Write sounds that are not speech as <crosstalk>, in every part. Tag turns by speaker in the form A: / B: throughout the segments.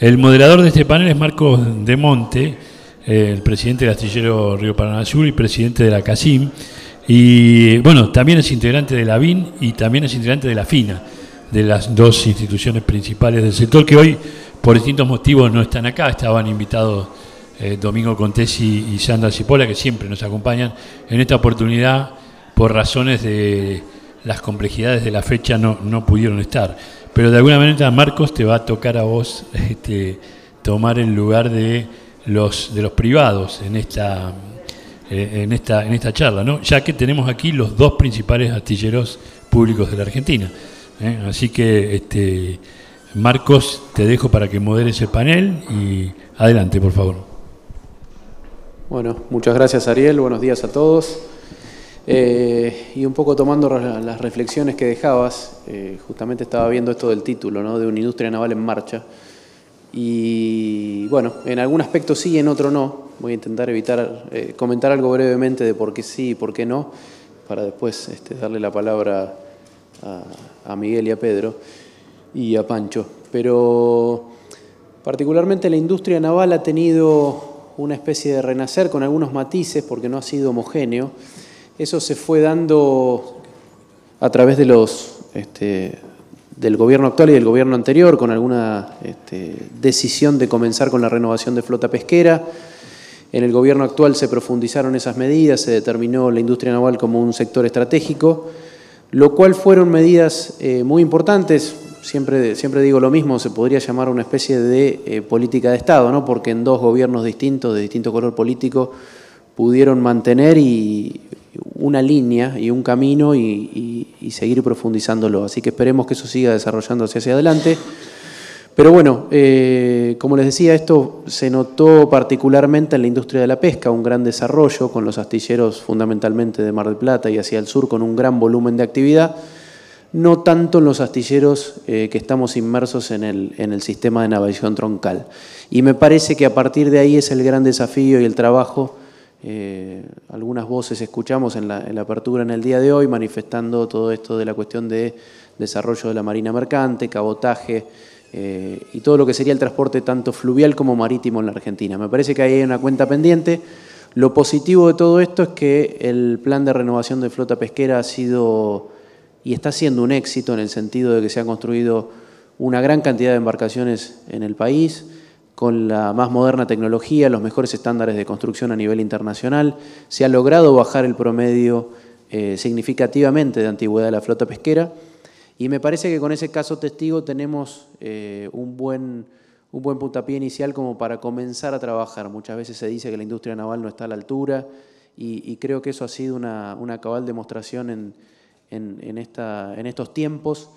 A: El moderador de este panel es Marcos De Monte, eh, el presidente del astillero Río Paraná Sur y presidente de la Casim, Y bueno, también es integrante de la BIN y también es integrante de la FINA, de las dos instituciones principales del sector que hoy por distintos motivos no están acá. Estaban invitados eh, Domingo Contesi y Sandra Cipolla, que siempre nos acompañan. En esta oportunidad, por razones de las complejidades de la fecha, no, no pudieron estar pero de alguna manera Marcos te va a tocar a vos este, tomar el lugar de los, de los privados en esta, eh, en, esta, en esta charla, ¿no? ya que tenemos aquí los dos principales astilleros públicos de la Argentina. ¿eh? Así que, este, Marcos, te dejo para que moderes el panel y adelante, por favor. Bueno, muchas gracias Ariel, buenos días a todos. Eh, y un poco tomando las reflexiones que dejabas, eh, justamente estaba viendo esto del título, ¿no? de una industria naval en marcha. Y bueno, en algún aspecto sí, en otro no. Voy a intentar evitar eh, comentar algo brevemente de por qué sí y por qué no, para después este, darle la palabra a Miguel y a Pedro y a Pancho. Pero particularmente la industria naval ha tenido una especie de renacer con algunos matices porque no ha sido homogéneo eso se fue dando a través de los, este, del gobierno actual y del gobierno anterior, con alguna este, decisión de comenzar con la renovación de flota pesquera. En el gobierno actual se profundizaron esas medidas, se determinó la industria naval como un sector estratégico, lo cual fueron medidas eh, muy importantes. Siempre, siempre digo lo mismo, se podría llamar una especie de eh, política de Estado, ¿no? porque en dos gobiernos distintos, de distinto color político, pudieron mantener y una línea y un camino y, seguir profundizándolo. Así que esperemos que eso siga desarrollándose hacia adelante. Pero bueno, eh, como les decía, esto se notó particularmente en la industria de la pesca, un gran desarrollo con los astilleros fundamentalmente de Mar del Plata y hacia el sur con un gran volumen de actividad, no tanto en los astilleros eh, que estamos inmersos en el, en el sistema de navegación troncal. Y me parece que a partir de ahí es el gran desafío y el trabajo eh, algunas voces escuchamos en la, apertura en el día de hoy manifestando todo esto de la cuestión de desarrollo de la marina mercante, cabotaje eh, y todo lo que sería el transporte tanto fluvial como marítimo en la Argentina. Me parece que ahí hay una cuenta pendiente. Lo positivo de todo esto es que el plan de renovación de flota pesquera ha sido y está siendo un éxito en el sentido de que se han construido una gran cantidad de embarcaciones en el país, con la más moderna tecnología, los mejores estándares de construcción a nivel internacional, se ha logrado bajar el promedio eh, significativamente de antigüedad de la flota pesquera y me parece que con ese caso testigo tenemos eh, un, buen, un puntapié inicial como para comenzar a trabajar. Muchas veces se dice que la industria naval no está a la altura y, creo que eso ha sido una, cabal demostración en estos tiempos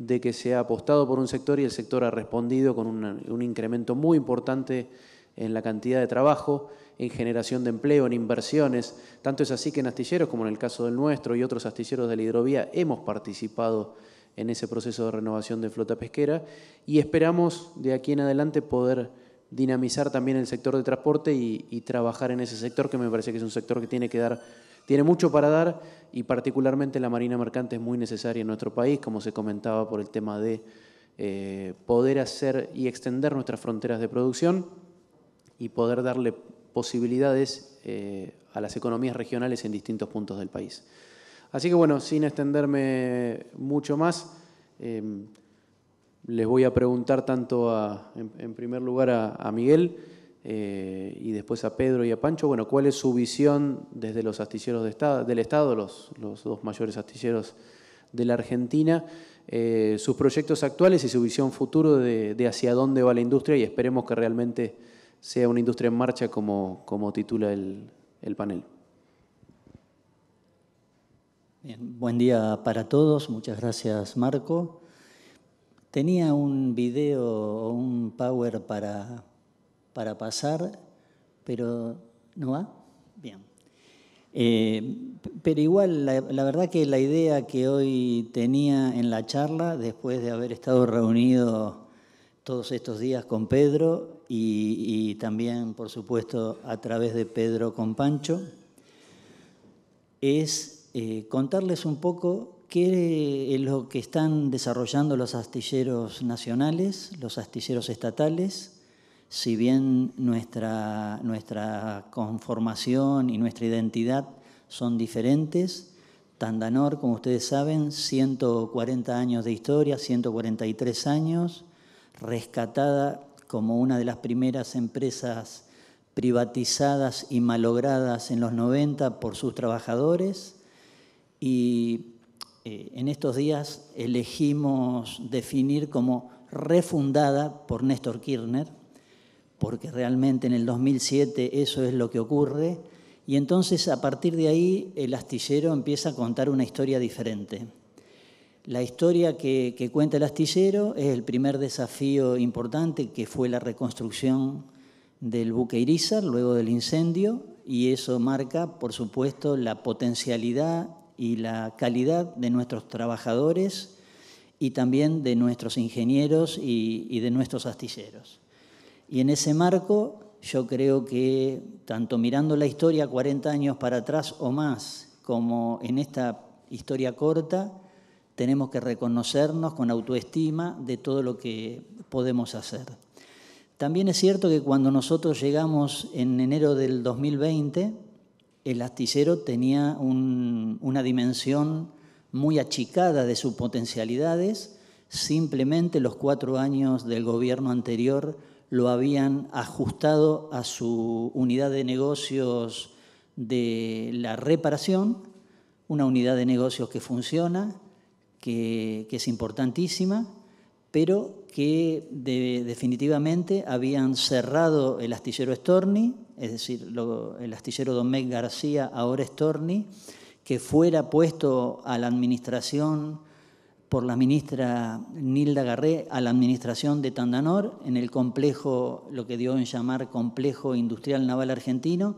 A: de que se ha apostado por un sector y el sector ha respondido con un incremento muy importante en la cantidad de trabajo, en generación de empleo, en inversiones. Tanto es así que en astilleros, como en el caso del nuestro y otros astilleros de la hidrovía, hemos participado en ese proceso de renovación de flota pesquera y esperamos de aquí en adelante poder dinamizar también el sector de transporte y trabajar en ese sector que me parece que es un sector que tiene que dar tiene mucho para dar y particularmente la Marina Mercante es muy necesaria en nuestro país, como se comentaba por el tema de eh, poder hacer y extender nuestras fronteras de producción y poder darle posibilidades eh, a las economías regionales en distintos puntos del país. Así que bueno, sin extenderme mucho más, em, les voy a preguntar tanto a, en, primer lugar a Miguel, eh, y después a Pedro y a Pancho, bueno, ¿cuál es su visión desde los astilleros del Estado, los, los, dos mayores astilleros de la Argentina, eh, sus proyectos actuales y su visión futuro de, hacia dónde va la industria y esperemos que realmente sea una industria en marcha como, como titula el, el panel?
B: Bien, buen día para todos, muchas gracias Marco. Tenía un video o un power para para pasar, pero ¿no va? Bien. Eh, pero igual, la, verdad que la idea que hoy tenía en la charla, después de haber estado reunido todos estos días con Pedro y, también, por supuesto, a través de Pedro con Pancho, es eh, contarles un poco qué es lo que están desarrollando los astilleros nacionales, los astilleros estatales, si bien nuestra, conformación y nuestra identidad son diferentes, Tandanor, como ustedes saben, 140 años de historia, 143 años, rescatada como una de las primeras empresas privatizadas y malogradas en los 90 por sus trabajadores. Y eh, en estos días elegimos definir como refundada por Néstor Kirchner, porque realmente en el 2007 eso es lo que ocurre, y entonces a partir de ahí el astillero empieza a contar una historia diferente. La historia que, cuenta el astillero es el primer desafío importante que fue la reconstrucción del buque Irizar luego del incendio y eso marca, por supuesto, la potencialidad y la calidad de nuestros trabajadores y también de nuestros ingenieros y de nuestros astilleros. Y en ese marco yo creo que tanto mirando la historia 40 años para atrás o más, como en esta historia corta, tenemos que reconocernos con autoestima de todo lo que podemos hacer. También es cierto que cuando nosotros llegamos en enero del 2020, el astillero tenía una dimensión muy achicada de sus potencialidades, simplemente los cuatro años del gobierno anterior lo habían ajustado a su unidad de negocios de la reparación, una unidad de negocios que funciona, que, es importantísima, pero que definitivamente habían cerrado el astillero Storni, es decir, el astillero Domecq García, ahora Storni, que fuera puesto a la administración por la ministra Nilda Garré a la administración de Tandanor en el complejo, lo que dio en llamar Complejo Industrial Naval Argentino,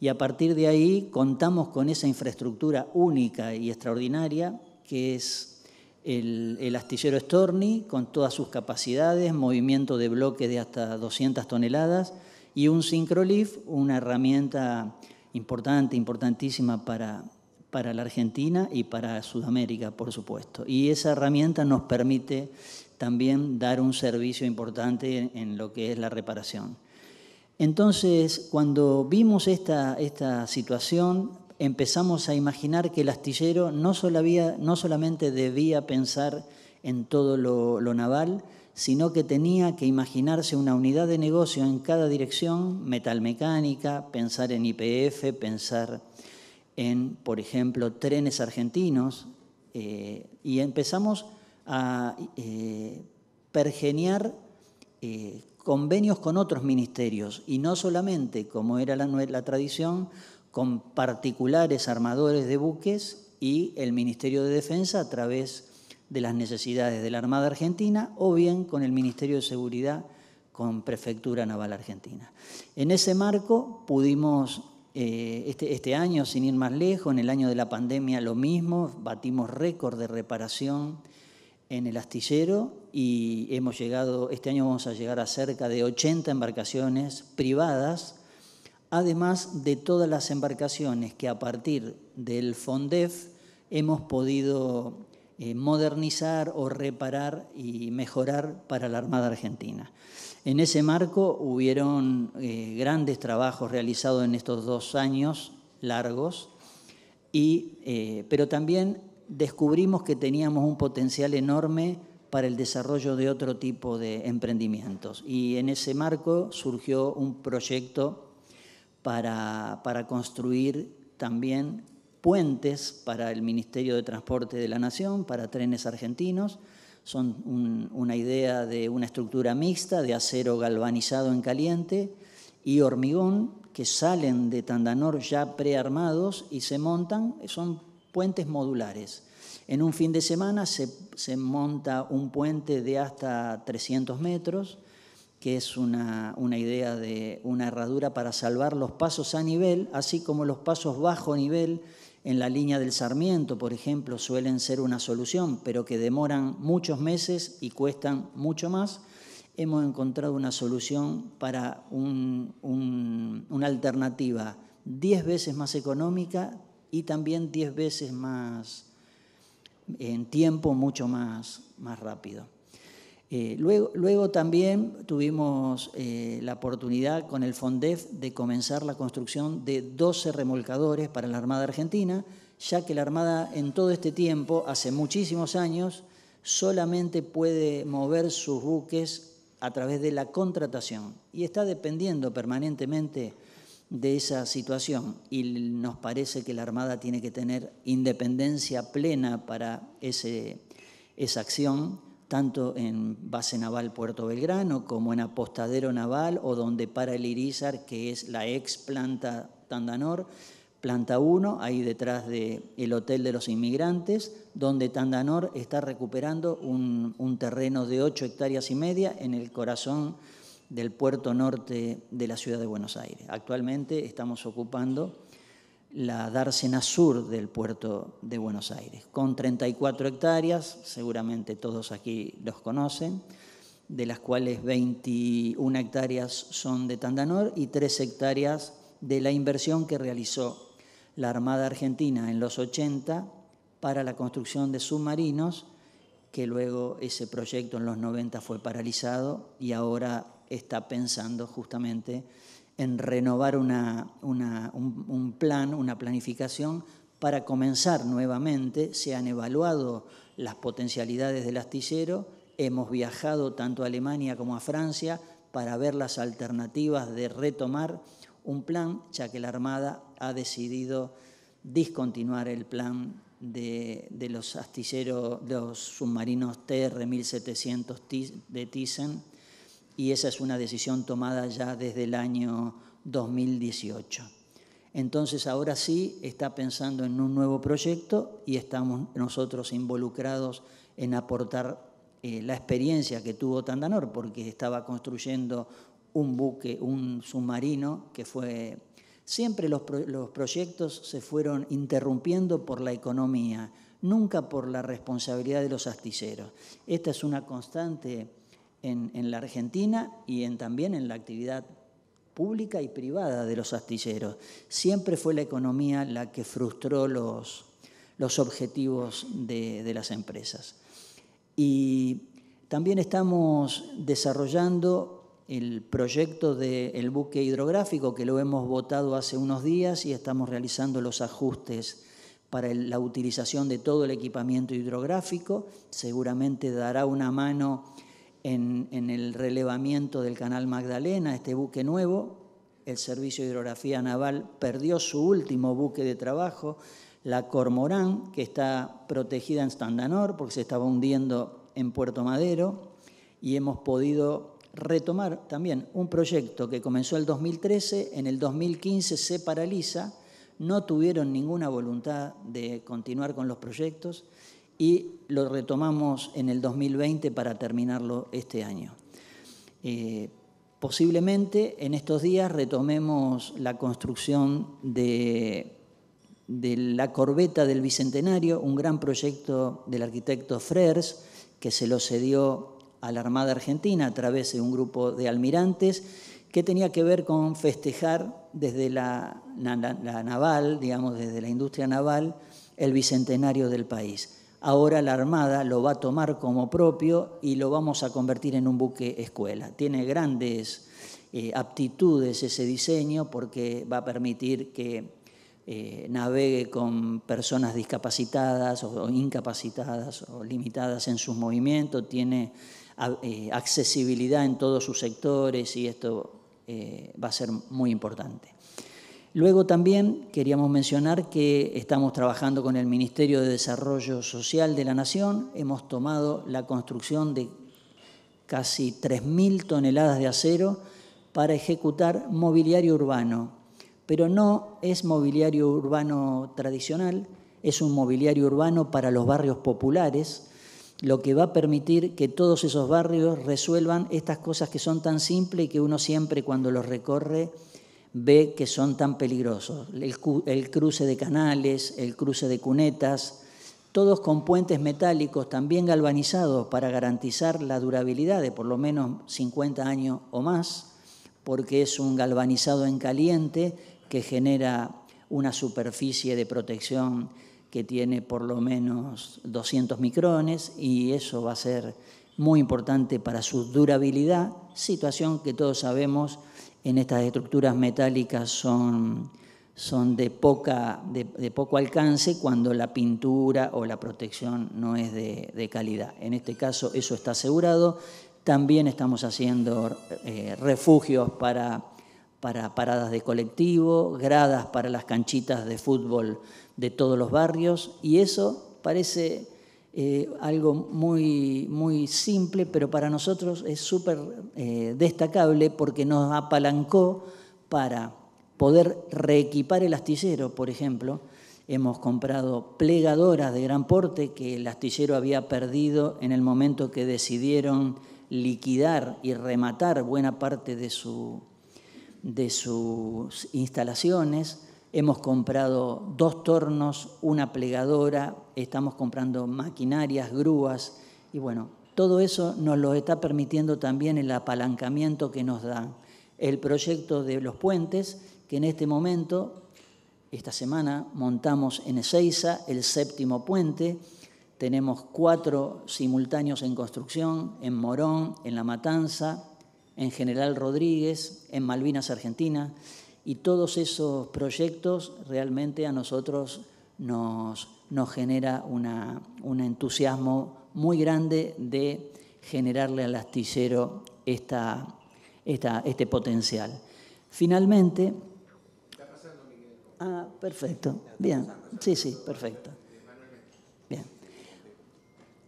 B: y a partir de ahí contamos con esa infraestructura única y extraordinaria que es el, astillero Storni, con todas sus capacidades, movimiento de bloques de hasta 200 toneladas, y un Syncrolift, una herramienta importante, importantísima para para la Argentina y para Sudamérica, por supuesto. Y esa herramienta nos permite también dar un servicio importante en, lo que es la reparación. Entonces, cuando vimos esta, esta situación, empezamos a imaginar que el astillero no, había, no solamente debía pensar en todo lo, naval, sino que tenía que imaginarse una unidad de negocio en cada dirección, metalmecánica, pensar en IPF, pensar en, por ejemplo, trenes argentinos eh, y empezamos a eh, pergeniar eh, convenios con otros ministerios y no solamente, como era la, la tradición, con particulares armadores de buques y el Ministerio de Defensa a través de las necesidades de la Armada Argentina o bien con el Ministerio de Seguridad con Prefectura Naval Argentina. En ese marco pudimos eh, este, este, año, sin ir más lejos, en el año de la pandemia lo mismo, batimos récord de reparación en el astillero y hemos llegado, este año vamos a llegar a cerca de 80 embarcaciones privadas, además de todas las embarcaciones que a partir del FONDEF hemos podido eh, modernizar o reparar y mejorar para la Armada Argentina. En ese marco hubieron eh, grandes trabajos realizados en estos dos años largos, y, eh, pero también descubrimos que teníamos un potencial enorme para el desarrollo de otro tipo de emprendimientos. Y en ese marco surgió un proyecto para construir también puentes para el Ministerio de Transporte de la Nación, para trenes argentinos, son una idea de una estructura mixta de acero galvanizado en caliente y hormigón que salen de Tandanor ya prearmados y se montan, son puentes modulares. En un fin de semana se, monta un puente de hasta 300 metros, que es una, idea de una herradura para salvar los pasos a nivel, así como los pasos bajo nivel en la línea del Sarmiento, por ejemplo, suelen ser una solución, pero que demoran muchos meses y cuestan mucho más, hemos encontrado una solución para una alternativa 10 veces más económica y también 10 veces más en tiempo mucho más, más rápido. Eh, luego, también tuvimos eh, la oportunidad con el FONDEF de comenzar la construcción de 12 remolcadores para la Armada Argentina, ya que la Armada en todo este tiempo, hace muchísimos años, solamente puede mover sus buques a través de la contratación y está dependiendo permanentemente de esa situación y nos parece que la Armada tiene que tener independencia plena para ese, esa acción tanto en base naval Puerto Belgrano como en Apostadero Naval o donde para el Irizar, que es la ex planta Tandanor, planta 1, ahí detrás del Hotel de los Inmigrantes, donde Tandanor está recuperando un, un terreno de 8 hectáreas y media en el corazón del puerto norte de la ciudad de Buenos Aires. Actualmente estamos ocupando la dársena sur del puerto de Buenos Aires, con 34 hectáreas, seguramente todos aquí los conocen, de las cuales 21 hectáreas son de Tandanor y 3 hectáreas de la inversión que realizó la Armada Argentina en los 80 para la construcción de submarinos, que luego ese proyecto en los 90 fue paralizado y ahora está pensando justamente en renovar un, plan, una planificación para comenzar nuevamente. Se han evaluado las potencialidades del astillero, hemos viajado tanto a Alemania como a Francia para ver las alternativas de retomar un plan, ya que la Armada ha decidido discontinuar el plan de, los astilleros, los submarinos TR-1700 de Thyssen y esa es una decisión tomada ya desde el año 2018. Entonces ahora sí está pensando en un nuevo proyecto y estamos nosotros involucrados en aportar eh, la experiencia que tuvo Tandanor, porque estaba construyendo un buque, un submarino que fue... Siempre los, los proyectos se fueron interrumpiendo por la economía, nunca por la responsabilidad de los astilleros. Esta es una constante en, la Argentina y en, también en la actividad pública y privada de los astilleros. Siempre fue la economía la que frustró los, objetivos de, las empresas. Y también estamos desarrollando el proyecto del buque hidrográfico que lo hemos votado hace unos días y estamos realizando los ajustes para la utilización de todo el equipamiento hidrográfico. Seguramente dará una mano en, el relevamiento del canal Magdalena, este buque nuevo. El Servicio de Hidrografía Naval perdió su último buque de trabajo, la Cormorán, que está protegida en Standanor porque se estaba hundiendo en Puerto Madero, y hemos podido retomar también un proyecto que comenzó en el 2013, en el 2015 se paraliza, no tuvieron ninguna voluntad de continuar con los proyectos y lo retomamos en el 2020 para terminarlo este año. Eh, posiblemente en estos días retomemos la construcción de, la corbeta del Bicentenario, un gran proyecto del arquitecto Frers que se lo cedió a la Armada Argentina a través de un grupo de almirantes que tenía que ver con festejar desde la naval, digamos, desde la industria naval, el bicentenario del país ahora la Armada lo va a tomar como propio y lo vamos a convertir en un buque escuela. Tiene grandes eh, aptitudes ese diseño porque va a permitir que eh, navegue con personas discapacitadas o, incapacitadas o limitadas en sus movimientos, tiene eh, accesibilidad en todos sus sectores y esto va a ser muy importante. Luego también queríamos mencionar que estamos trabajando con el Ministerio de Desarrollo Social de la Nación. Hemos tomado la construcción de casi 3.000 toneladas de acero para ejecutar mobiliario urbano. Pero no es mobiliario urbano tradicional, es un mobiliario urbano para los barrios populares, lo que va a permitir que todos esos barrios resuelvan estas cosas que son tan simples y que uno siempre cuando los recorre ve que son tan peligrosos. El, cruce de canales, el cruce de cunetas, todos con puentes metálicos también galvanizados para garantizar la durabilidad de por lo menos 50 años o más, porque es un galvanizado en caliente que genera una superficie de protección que tiene por lo menos 200 micrones y eso va a ser muy importante para su durabilidad, situación que todos sabemos en estas estructuras metálicas son, son de, poca, de, poco alcance cuando la pintura o la protección no es de, calidad. En este caso eso está asegurado. También estamos haciendo eh, refugios para, para paradas de colectivo, gradas para las canchitas de fútbol de todos los barrios y eso parece eh, algo muy, muy simple, pero para nosotros es súper eh, destacable porque nos apalancó para poder reequipar el astillero, por ejemplo. Hemos comprado plegadoras de gran porte que el astillero había perdido en el momento que decidieron liquidar y rematar buena parte de sus instalaciones. Hemos comprado dos tornos, una plegadora, estamos comprando maquinarias, grúas y bueno, todo eso nos lo está permitiendo también el apalancamiento que nos da el proyecto de los puentes que en este momento, esta semana, montamos en Ezeiza el séptimo puente. Tenemos cuatro simultáneos en construcción, en Morón, en La Matanza, en General Rodríguez, en Malvinas, Argentina y todos esos proyectos realmente a nosotros nos, nos genera una, un entusiasmo muy grande de generarle al astillero esta, esta, este potencial. Finalmente... Ah, perfecto. Bien. Sí, sí, perfecto.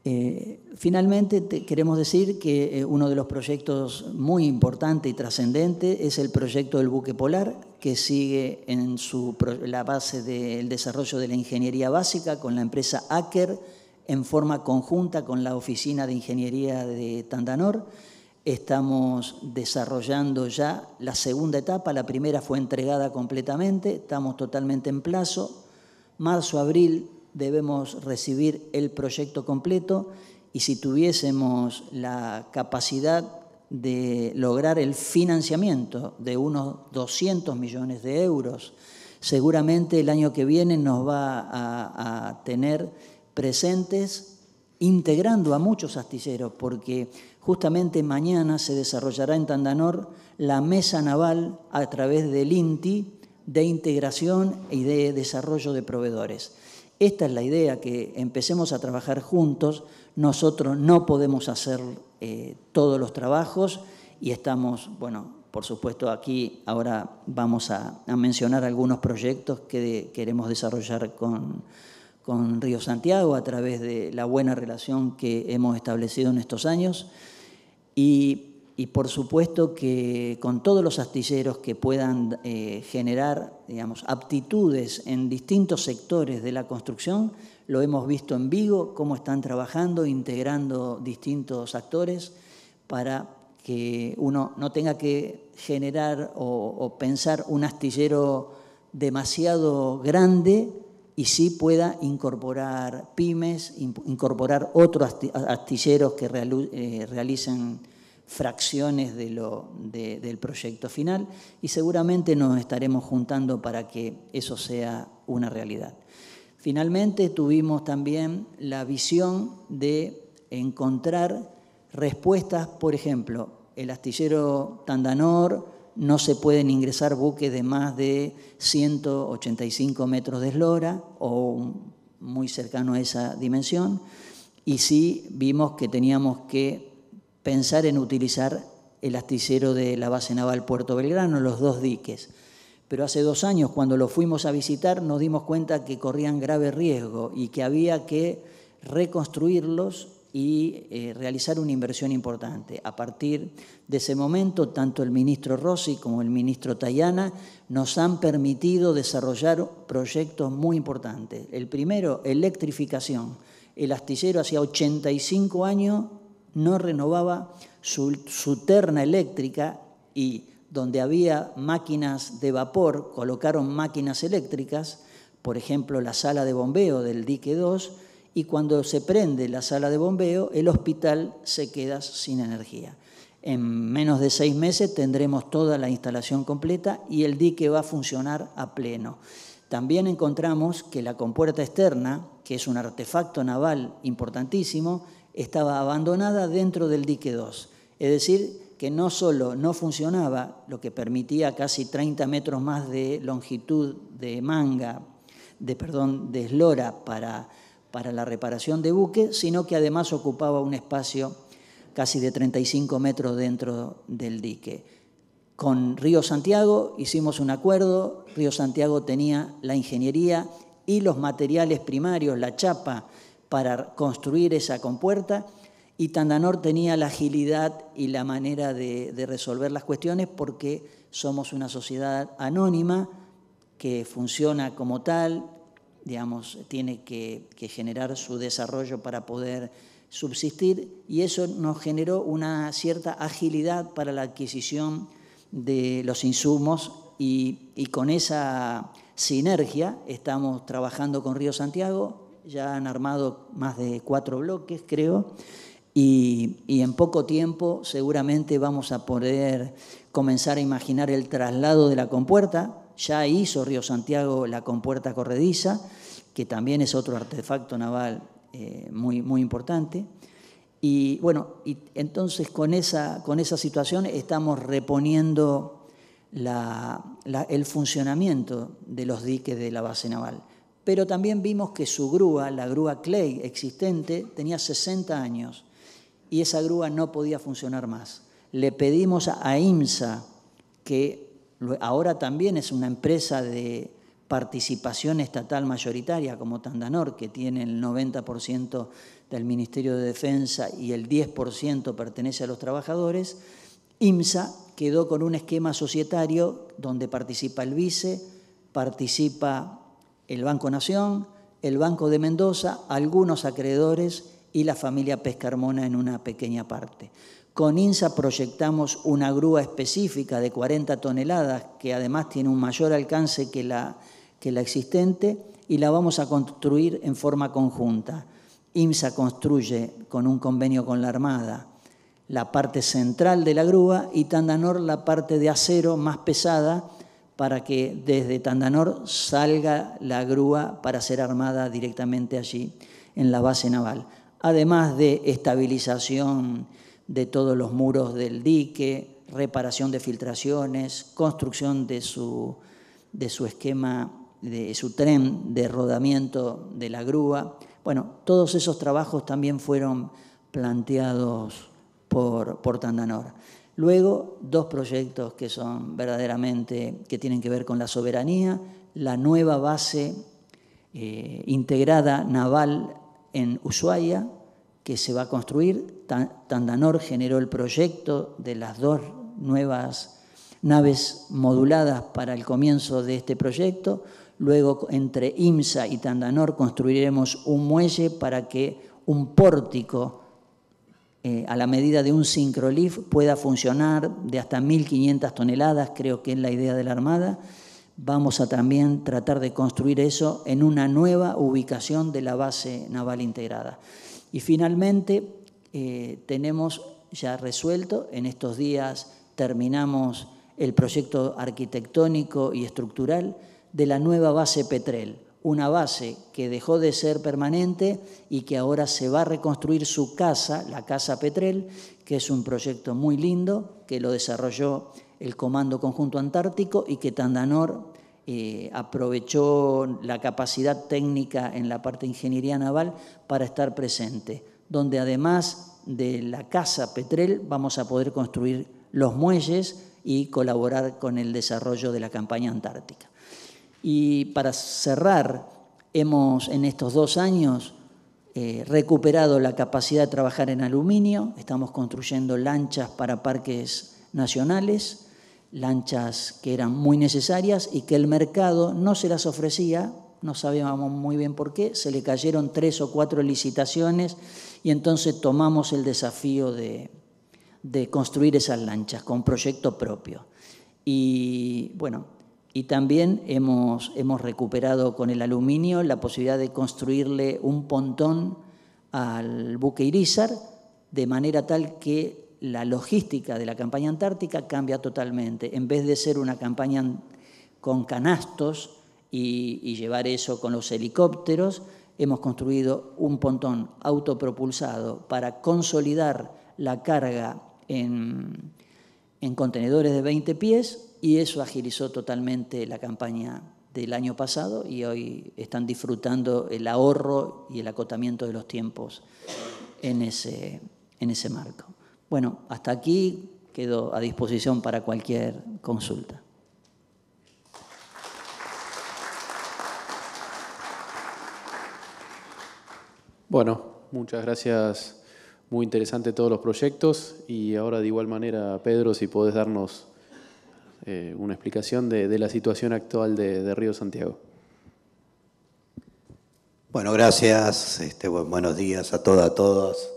B: Eh, finalmente, queremos decir que eh, uno de los proyectos muy importante y trascendente es el proyecto del buque polar, que sigue en su, la base del desarrollo de la ingeniería básica con la empresa Acker en forma conjunta con la Oficina de Ingeniería de Tandanor. Estamos desarrollando ya la segunda etapa, la primera fue entregada completamente, estamos totalmente en plazo. Marzo, abril debemos recibir el proyecto completo y si tuviésemos la capacidad de lograr el financiamiento de unos 200 millones de euros, seguramente el año que viene nos va a, tener presentes integrando a muchos astilleros, porque justamente mañana se desarrollará en Tandanor la mesa naval a través del INTI de integración y de desarrollo de proveedores. Esta es la idea, que empecemos a trabajar juntos. Nosotros no podemos hacer eh, todos los trabajos y estamos, bueno, por supuesto aquí ahora vamos a, mencionar algunos proyectos que queremos desarrollar con, Río Santiago a través de la buena relación que hemos establecido en estos años. Y y por supuesto que con todos los astilleros que puedan eh, generar digamos, aptitudes en distintos sectores de la construcción, lo hemos visto en Vigo, cómo están trabajando, integrando distintos actores para que uno no tenga que generar o, pensar un astillero demasiado grande y sí pueda incorporar pymes, incorporar otros astilleros que eh, realicen fracciones de lo, del proyecto final y seguramente nos estaremos juntando para que eso sea una realidad. Finalmente tuvimos también la visión de encontrar respuestas, por ejemplo, el astillero Tandanor, no se pueden ingresar buques de más de 185 metros de eslora o muy cercano a esa dimensión, y sí vimos que teníamos que pensar en utilizar el astillero de la base naval Puerto Belgrano, los dos diques. Pero hace dos años, cuando lo fuimos a visitar, nos dimos cuenta que corrían grave riesgo y que había que reconstruirlos y eh, realizar una inversión importante. A partir de ese momento, tanto el ministro Rossi como el ministro Tayana nos han permitido desarrollar proyectos muy importantes. El primero, electrificación. El astillero hacía 85 años no renovaba su, terna eléctrica y donde había máquinas de vapor colocaron máquinas eléctricas, por ejemplo la sala de bombeo del dique 2, y cuando se prende la sala de bombeo, el hospital se queda sin energía. En menos de seis meses tendremos toda la instalación completa y el dique va a funcionar a pleno. También encontramos que la compuerta externa, que es un artefacto naval importantísimo, estaba abandonada dentro del dique 2. Es decir, que no solo no funcionaba, lo que permitía casi 30 metros más de longitud de manga, de, perdón, de eslora para, para la reparación de buque, sino que además ocupaba un espacio casi de 35 metros dentro del dique con Río Santiago, hicimos un acuerdo, Río Santiago tenía la ingeniería y los materiales primarios, la chapa para construir esa compuerta y Tandanor tenía la agilidad y la manera de, resolver las cuestiones porque somos una sociedad anónima que funciona como tal, digamos, tiene que, generar su desarrollo para poder subsistir y eso nos generó una cierta agilidad para la adquisición de los insumos y, con esa sinergia estamos trabajando con Río Santiago, ya han armado más de cuatro bloques, creo, y, en poco tiempo seguramente vamos a poder comenzar a imaginar el traslado de la compuerta. Ya hizo Río Santiago la compuerta corrediza, que también es otro artefacto naval eh, muy, muy importante. Y bueno, y entonces con esa, con situación estamos reponiendo el funcionamiento de los diques de la base naval pero también vimos que su grúa, la grúa Clay existente, tenía 60 años y esa grúa no podía funcionar más. Le pedimos a IMSA, que ahora también es una empresa de participación estatal mayoritaria como Tandanor, que tiene el 90% del Ministerio de Defensa y el 10% pertenece a los trabajadores, IMSA quedó con un esquema societario donde participa el vice, participa el Banco Nación, el Banco de Mendoza, algunos acreedores y la familia Pescarmona en una pequeña parte. Con INSA proyectamos una grúa específica de 40 toneladas que además tiene un mayor alcance que la, que la existente y la vamos a construir en forma conjunta. INSA construye con un convenio con la Armada la parte central de la grúa y Tandanor la parte de acero más pesada para que desde Tandanor salga la grúa para ser armada directamente allí en la base naval. Además de estabilización de todos los muros del dique, reparación de filtraciones, construcción de su, de su esquema, de su tren de rodamiento de la grúa. Bueno, todos esos trabajos también fueron planteados por, por Tandanor. Luego, dos proyectos que son verdaderamente, que tienen que ver con la soberanía, la nueva base eh, integrada naval en Ushuaia, que se va a construir. Tandanor generó el proyecto de las dos nuevas naves moduladas para el comienzo de este proyecto. Luego, entre IMSA y Tandanor, construiremos un muelle para que un pórtico eh, a la medida de un sincrolif pueda funcionar de hasta 1.500 toneladas, creo que es la idea de la Armada. Vamos a también tratar de construir eso en una nueva ubicación de la base naval integrada. Y finalmente, eh, tenemos ya resuelto, en estos días terminamos el proyecto arquitectónico y estructural de la nueva base Petrel una base que dejó de ser permanente y que ahora se va a reconstruir su casa, la Casa Petrel, que es un proyecto muy lindo, que lo desarrolló el Comando Conjunto Antártico y que Tandanor eh, aprovechó la capacidad técnica en la parte de ingeniería naval para estar presente, donde además de la Casa Petrel vamos a poder construir los muelles y colaborar con el desarrollo de la campaña antártica. Y para cerrar, hemos en estos dos años eh, recuperado la capacidad de trabajar en aluminio, estamos construyendo lanchas para parques nacionales, lanchas que eran muy necesarias y que el mercado no se las ofrecía, no sabíamos muy bien por qué, se le cayeron tres o cuatro licitaciones y entonces tomamos el desafío de, de construir esas lanchas con proyecto propio. Y bueno, y también hemos, recuperado con el aluminio la posibilidad de construirle un pontón al buque Irizar, de manera tal que la logística de la campaña antártica cambia totalmente. En vez de ser una campaña con canastos y, llevar eso con los helicópteros, hemos construido un pontón autopropulsado para consolidar la carga en, en contenedores de 20 pies y eso agilizó totalmente la campaña del año pasado y hoy están disfrutando el ahorro y el acotamiento de los tiempos en ese, en ese marco. Bueno, hasta aquí quedo a disposición para cualquier
A: consulta. Bueno, muchas gracias. Muy interesante todos los proyectos y ahora de igual manera, Pedro, si podés darnos eh, una explicación de, la situación actual de, Río Santiago.
C: Bueno, gracias. Este, buenos días a todas, a todos.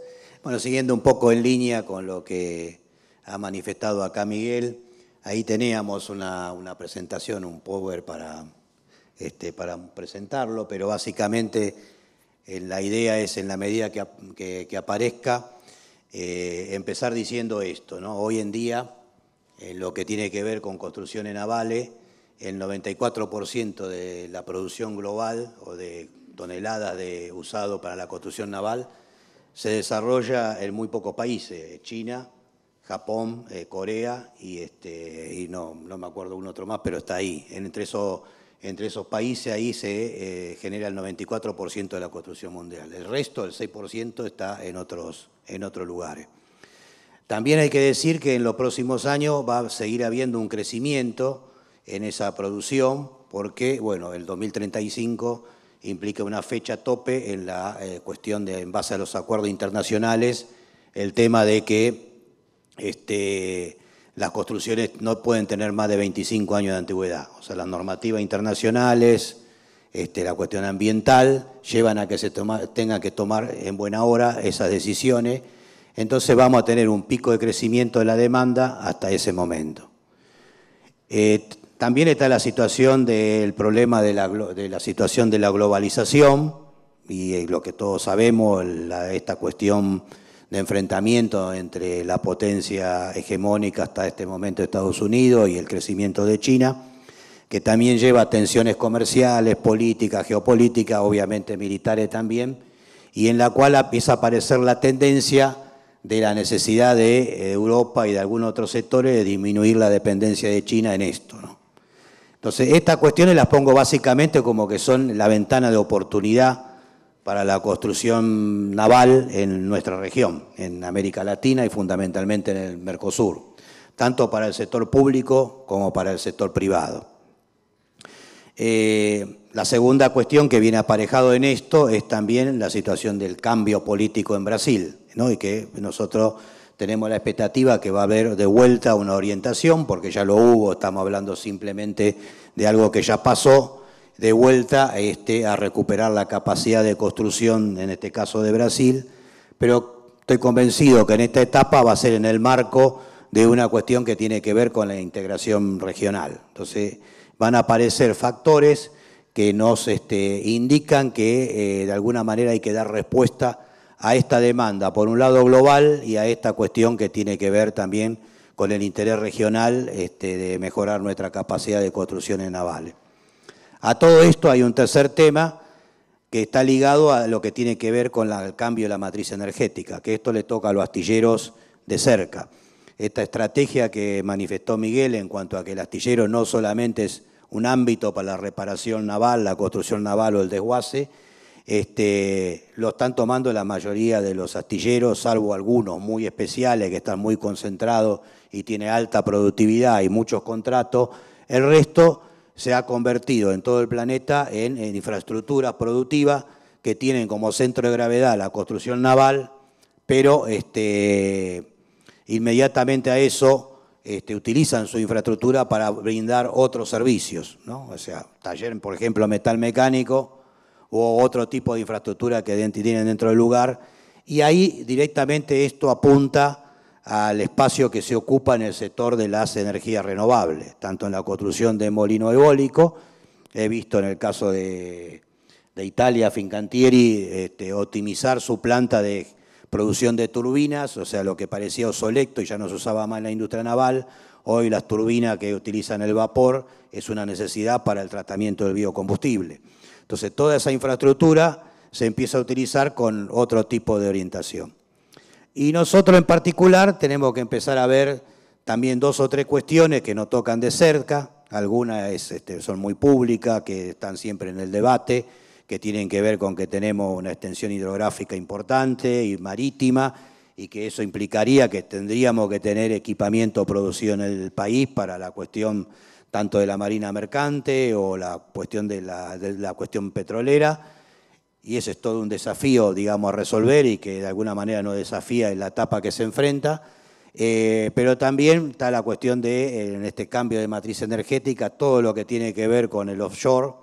C: Bueno, siguiendo un poco en línea con lo que ha manifestado acá Miguel, ahí teníamos una, presentación, un power para, este, para presentarlo, pero básicamente eh, la idea es, en la medida que, aparezca, eh, empezar diciendo esto. ¿no? Hoy en día en lo que tiene que ver con construcciones navales, el 94% de la producción global o de toneladas de usado para la construcción naval se desarrolla en muy pocos países, China, Japón, eh, Corea y, este, no, me acuerdo un otro más, pero está ahí. Entre esos, países ahí se eh, genera el 94% de la construcción mundial. El resto, el 6%, está en otros lugares. También hay que decir que en los próximos años va a seguir habiendo un crecimiento en esa producción, porque bueno, el 2035 implica una fecha tope en la eh, cuestión de, en base a los acuerdos internacionales, el tema de que este, las construcciones no pueden tener más de 25 años de antigüedad. O sea, las normativas internacionales, este, la cuestión ambiental, llevan a que se tengan que tomar en buena hora esas decisiones entonces vamos a tener un pico de crecimiento de la demanda hasta ese momento. Eh, también está la situación del problema de la, situación de la globalización y eh, lo que todos sabemos, esta cuestión de enfrentamiento entre la potencia hegemónica hasta este momento de Estados Unidos y el crecimiento de China, que también lleva a tensiones comerciales, políticas, geopolíticas, obviamente militares también, y en la cual empieza a aparecer la tendencia de la necesidad de eh, Europa y de algunos otros sectores de disminuir la dependencia de China en esto. Entonces, estas cuestiones las pongo básicamente como que son la ventana de oportunidad para la construcción naval en nuestra región, en América Latina y fundamentalmente en el Mercosur, tanto para el sector público como para el sector privado. Eh, la segunda cuestión que viene aparejado en esto es también la situación del cambio político en Brasil y que nosotros tenemos la expectativa que va a haber de vuelta una orientación, porque ya lo hubo, estamos hablando simplemente de algo que ya pasó, de vuelta este, a recuperar la capacidad de construcción, en este caso de Brasil, pero estoy convencido que en esta etapa va a ser en el marco de una cuestión que tiene que ver con la integración regional. Entonces, van a aparecer factores que nos este, indican que eh, de alguna manera hay que dar respuesta a esta demanda, por un lado global y a esta cuestión que tiene que ver también con el interés regional este, de mejorar nuestra capacidad de construcción naval. navales. A todo esto hay un tercer tema que está ligado a lo que tiene que ver con el cambio de la matriz energética, que esto le toca a los astilleros de cerca. Esta estrategia que manifestó Miguel en cuanto a que el astillero no solamente es un ámbito para la reparación naval, la construcción naval o el desguace, este, lo están tomando la mayoría de los astilleros, salvo algunos muy especiales que están muy concentrados y tiene alta productividad y muchos contratos. El resto se ha convertido en todo el planeta en, infraestructuras productivas que tienen como centro de gravedad la construcción naval, pero este, inmediatamente a eso este, utilizan su infraestructura para brindar otros servicios, O sea, taller, por ejemplo, metal mecánico u otro tipo de infraestructura que tienen dentro del lugar. Y ahí directamente esto apunta al espacio que se ocupa en el sector de las energías renovables, tanto en la construcción de molino eólico, he visto en el caso de, Italia, Fincantieri, este, optimizar su planta de producción de turbinas, o sea, lo que parecía obsoleto y ya no se usaba más en la industria naval, hoy las turbinas que utilizan el vapor es una necesidad para el tratamiento del biocombustible. Entonces, toda esa infraestructura se empieza a utilizar con otro tipo de orientación. Y nosotros en particular tenemos que empezar a ver también dos o tres cuestiones que nos tocan de cerca, algunas este, son muy públicas, que están siempre en el debate, que tienen que ver con que tenemos una extensión hidrográfica importante y marítima, y que eso implicaría que tendríamos que tener equipamiento producido en el país para la cuestión tanto de la marina mercante o la cuestión de la, cuestión petrolera, y ese es todo un desafío, digamos, a resolver y que de alguna manera no desafía en la etapa que se enfrenta. Eh, pero también está la cuestión de, eh, en este cambio de matriz energética, todo lo que tiene que ver con el offshore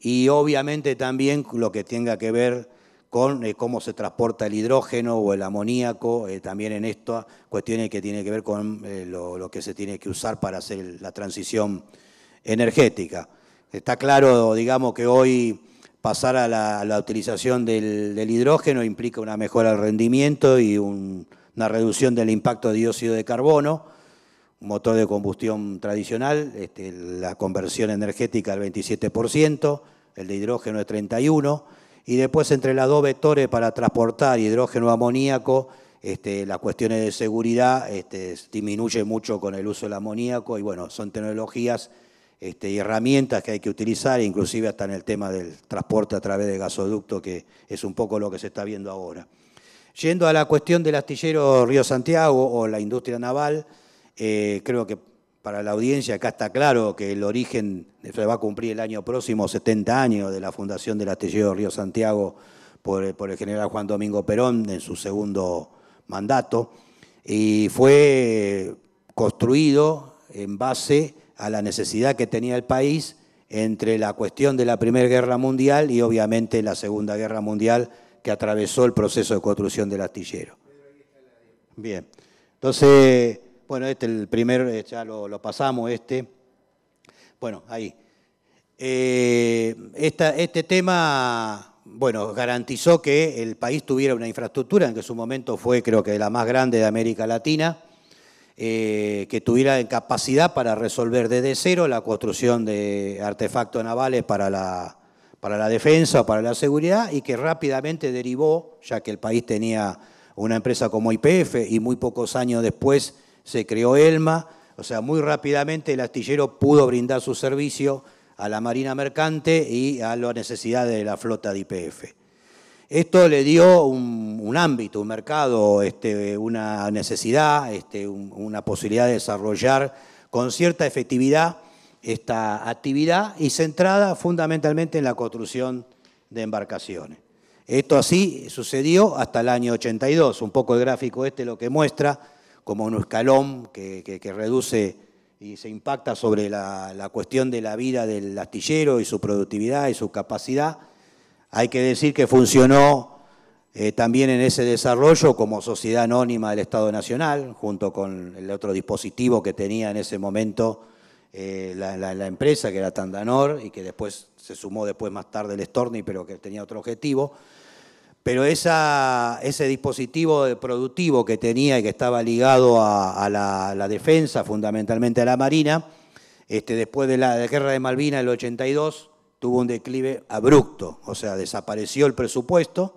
C: y obviamente también lo que tenga que ver con eh, cómo se transporta el hidrógeno o el amoníaco, eh, también en esto cuestiones que tiene que ver con eh, lo, que se tiene que usar para hacer la transición energética. Está claro, digamos, que hoy pasar a la, utilización del, hidrógeno implica una mejora del rendimiento y una reducción del impacto de dióxido de carbono, un motor de combustión tradicional, este, la conversión energética al 27%, el de hidrógeno es 31%, y después entre las dos vectores para transportar hidrógeno amoníaco, este, las cuestiones de seguridad este, disminuye mucho con el uso del amoníaco y bueno, son tecnologías este, y herramientas que hay que utilizar, inclusive hasta en el tema del transporte a través del gasoducto, que es un poco lo que se está viendo ahora. Yendo a la cuestión del astillero Río Santiago o la industria naval, eh, creo que para la audiencia, acá está claro que el origen se va a cumplir el año próximo, 70 años de la fundación del astillero Río Santiago por, por, el general Juan Domingo Perón en su segundo mandato, y fue construido en base a la necesidad que tenía el país entre la cuestión de la Primera Guerra Mundial y obviamente la Segunda Guerra Mundial que atravesó el proceso de construcción del astillero. Bien, entonces bueno, este es el primer, eh, ya lo, pasamos, este. Bueno, ahí. Eh, este tema, bueno, garantizó que el país tuviera una infraestructura, en que en su momento fue, creo que, la más grande de América Latina, eh, que tuviera capacidad para resolver desde cero la construcción de artefactos navales para la, para la defensa para la seguridad y que rápidamente derivó, ya que el país tenía una empresa como IPF y muy pocos años después se creó ELMA, o sea, muy rápidamente el astillero pudo brindar su servicio a la Marina Mercante y a la necesidad de la flota de IPF. Esto le dio un, ámbito, un mercado, este, una necesidad, este, una posibilidad de desarrollar con cierta efectividad esta actividad y centrada fundamentalmente en la construcción de embarcaciones. Esto así sucedió hasta el año 82, un poco el gráfico este lo que muestra, como un escalón que, reduce y se impacta sobre la, cuestión de la vida del astillero y su productividad y su capacidad. Hay que decir que funcionó eh, también en ese desarrollo como sociedad anónima del Estado Nacional, junto con el otro dispositivo que tenía en ese momento eh, la, empresa, que era Tandanor, y que después se sumó después más tarde el Storni, pero que tenía otro objetivo pero ese dispositivo productivo que tenía y que estaba ligado a, la, defensa, fundamentalmente a la Marina, este, después de la guerra de Malvinas, el 82, tuvo un declive abrupto, o sea, desapareció el presupuesto,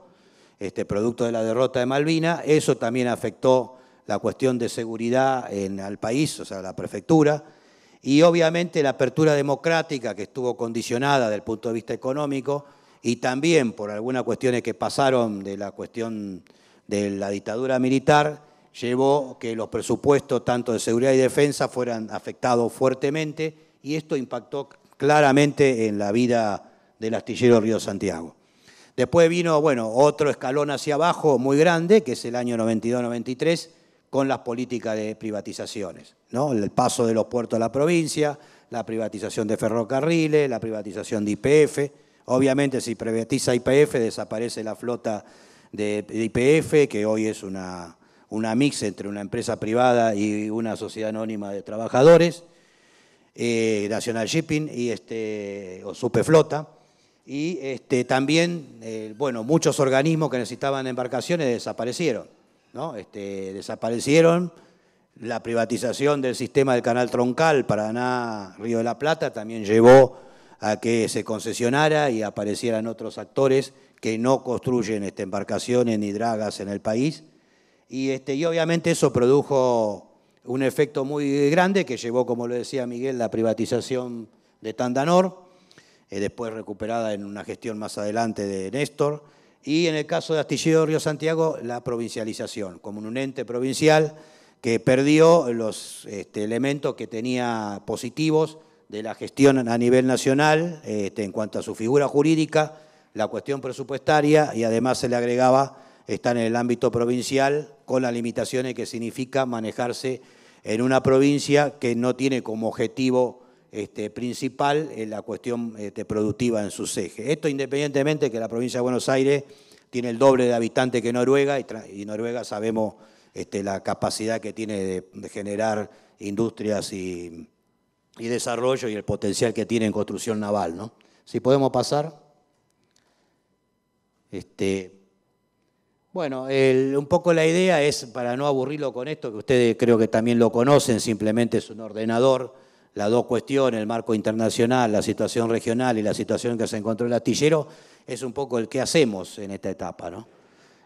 C: este, producto de la derrota de Malvinas, eso también afectó la cuestión de seguridad en, al país, o sea, la prefectura, y obviamente la apertura democrática que estuvo condicionada desde el punto de vista económico, y también por algunas cuestiones que pasaron de la cuestión de la dictadura militar, llevó que los presupuestos tanto de seguridad y defensa fueran afectados fuertemente y esto impactó claramente en la vida del astillero Río Santiago. Después vino, bueno, otro escalón hacia abajo muy grande, que es el año 92-93, con las políticas de privatizaciones, ¿no? El paso de los puertos a la provincia, la privatización de ferrocarriles, la privatización de IPF, Obviamente, si privatiza IPF, desaparece la flota de IPF, que hoy es una, una mix entre una empresa privada y una sociedad anónima de trabajadores, Nacional eh, National Shipping y este, o Superflota. Y este, también, eh, bueno, muchos organismos que necesitaban embarcaciones desaparecieron. ¿no? Este, desaparecieron. La privatización del sistema del canal troncal Paraná-Río de la Plata también llevó a que se concesionara y aparecieran otros actores que no construyen este, embarcaciones ni dragas en el país. Y, este, y obviamente eso produjo un efecto muy grande que llevó, como lo decía Miguel, la privatización de Tandanor, eh, después recuperada en una gestión más adelante de Néstor, y en el caso de Astillero Río Santiago, la provincialización, como un ente provincial que perdió los este, elementos que tenía positivos de la gestión a nivel nacional este, en cuanto a su figura jurídica, la cuestión presupuestaria y además se le agregaba está en el ámbito provincial con las limitaciones que significa manejarse en una provincia que no tiene como objetivo este, principal eh, la cuestión este, productiva en sus ejes. Esto independientemente que la provincia de Buenos Aires tiene el doble de habitantes que Noruega y, Noruega sabemos este, la capacidad que tiene de generar industrias y y desarrollo y el potencial que tiene en construcción naval. ¿no? Si podemos pasar. Este, bueno, un poco la idea es, para no aburrirlo con esto, que ustedes creo que también lo conocen, simplemente es un ordenador, las dos cuestiones, el marco internacional, la situación regional y la situación que se encontró el astillero, es un poco el que hacemos en esta etapa. ¿no?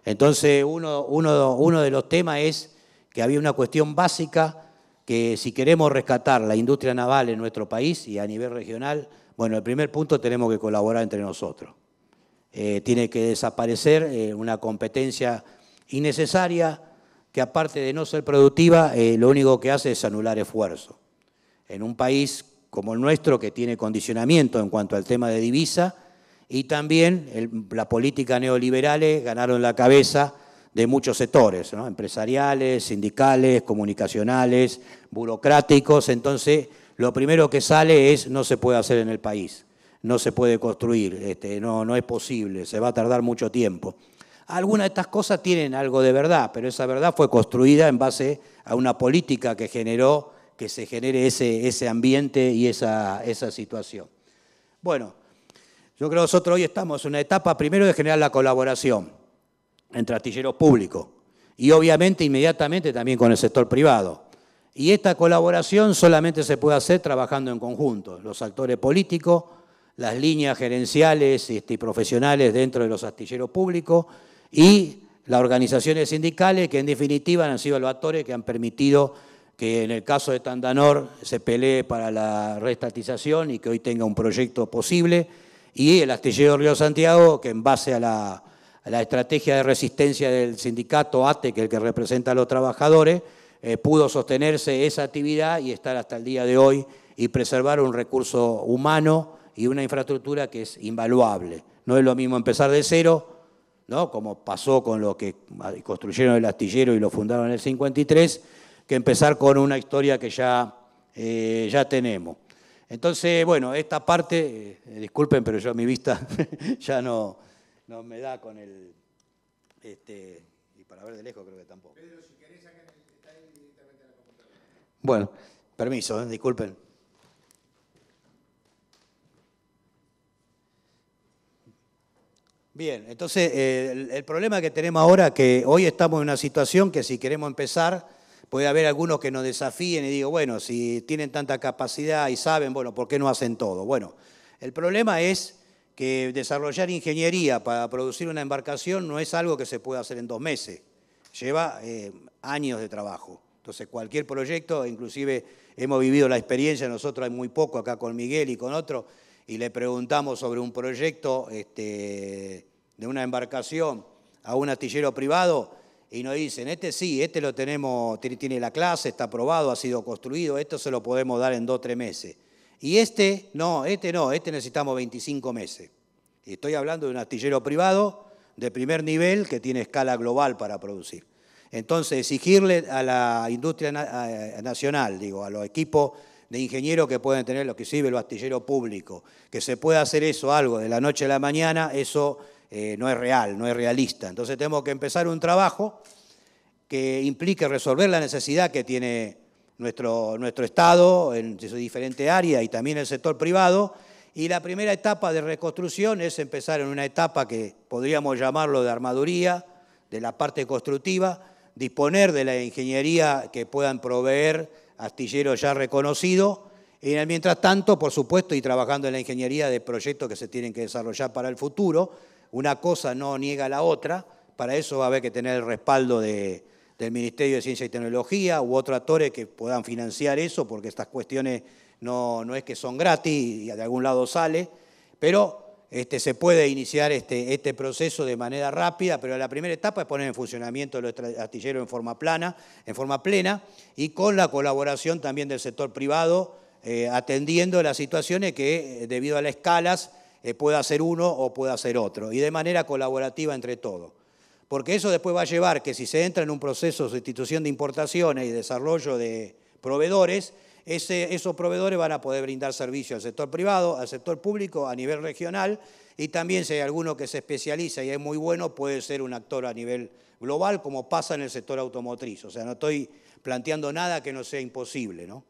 C: Entonces, uno, uno, uno de los temas es que había una cuestión básica que si queremos rescatar la industria naval en nuestro país y a nivel regional, bueno, el primer punto tenemos que colaborar entre nosotros. Eh, tiene que desaparecer eh, una competencia innecesaria que aparte de no ser productiva, eh, lo único que hace es anular esfuerzo. En un país como el nuestro, que tiene condicionamiento en cuanto al tema de divisa, y también la política neoliberales ganaron la cabeza de muchos sectores, empresariales, sindicales, comunicacionales, burocráticos. Entonces, lo primero que sale es no se puede hacer en el país, no se puede construir, este, no, no es posible, se va a tardar mucho tiempo. Algunas de estas cosas tienen algo de verdad, pero esa verdad fue construida en base a una política que generó que se genere ese, ese ambiente y esa, esa situación. Bueno, yo creo que nosotros hoy estamos en una etapa primero de generar la colaboración entre astilleros públicos y obviamente inmediatamente también con el sector privado. Y esta colaboración solamente se puede hacer trabajando en conjunto, los actores políticos, las líneas gerenciales este, y profesionales dentro de los astilleros públicos y las organizaciones sindicales que en definitiva han sido los actores que han permitido que en el caso de Tandanor se pelee para la reestatización y que hoy tenga un proyecto posible y el astillero Río Santiago que en base a la la estrategia de resistencia del sindicato ATE, que es el que representa a los trabajadores, eh, pudo sostenerse esa actividad y estar hasta el día de hoy y preservar un recurso humano y una infraestructura que es invaluable. No es lo mismo empezar de cero, ¿no? como pasó con lo que construyeron el astillero y lo fundaron en el 53, que empezar con una historia que ya, eh, ya tenemos. Entonces, bueno, esta parte, eh, disculpen, pero yo a mi vista <laughs> ya no, no me da con el. Este, y para ver de lejos creo que tampoco. si directamente la computadora. Bueno, permiso, eh, disculpen. Bien, entonces eh, el, el, problema que tenemos ahora que hoy estamos en una situación que si queremos empezar, puede haber algunos que nos desafíen y digo, bueno, si tienen tanta capacidad y saben, bueno, ¿por qué no hacen todo? Bueno, el problema es que desarrollar ingeniería para producir una embarcación no es algo que se pueda hacer en dos meses, lleva eh, años de trabajo. Entonces cualquier proyecto, inclusive hemos vivido la experiencia, nosotros hay muy poco acá con Miguel y con otro, y le preguntamos sobre un proyecto este, de una embarcación a un astillero privado, y nos dicen, este sí, este lo tenemos, tiene la clase, está aprobado, ha sido construido, esto se lo podemos dar en dos o tres meses. Y este, no, este no, este necesitamos 25 meses. Estoy hablando de un astillero privado de primer nivel que tiene escala global para producir. Entonces, exigirle a la industria nacional, digo, a los equipos de ingenieros que pueden tener lo que sirve el astillero público, que se pueda hacer eso algo de la noche a la mañana, eso eh, no es real, no es realista. Entonces tenemos que empezar un trabajo que implique resolver la necesidad que tiene nuestro, Estado en su diferente área y también el sector privado. Y la primera etapa de reconstrucción es empezar en una etapa que podríamos llamarlo de armaduría, de la parte constructiva, disponer de la ingeniería que puedan proveer astilleros ya reconocidos. Y mientras tanto, por supuesto, y trabajando en la ingeniería de proyectos que se tienen que desarrollar para el futuro, una cosa no niega la otra, para eso va a haber que tener el respaldo de, del Ministerio de Ciencia y Tecnología u otros actores que puedan financiar eso, porque estas cuestiones no, es que son gratis y de algún lado sale, pero este, se puede iniciar este, este, proceso de manera rápida, pero la primera etapa es poner en funcionamiento los astilleros en forma plana, en forma plena, y con la colaboración también del sector privado, eh, atendiendo las situaciones que, eh, debido a las escalas, eh, pueda hacer uno o pueda hacer otro, y de manera colaborativa entre todos porque eso después va a llevar que si se entra en un proceso de sustitución de importaciones y desarrollo de proveedores, esos proveedores van a poder brindar servicios al sector privado, al sector público, a nivel regional y también si hay alguno que se especializa y es muy bueno, puede ser un actor a nivel global, como pasa en el sector automotriz. O sea, no estoy planteando nada que no sea imposible, ¿no?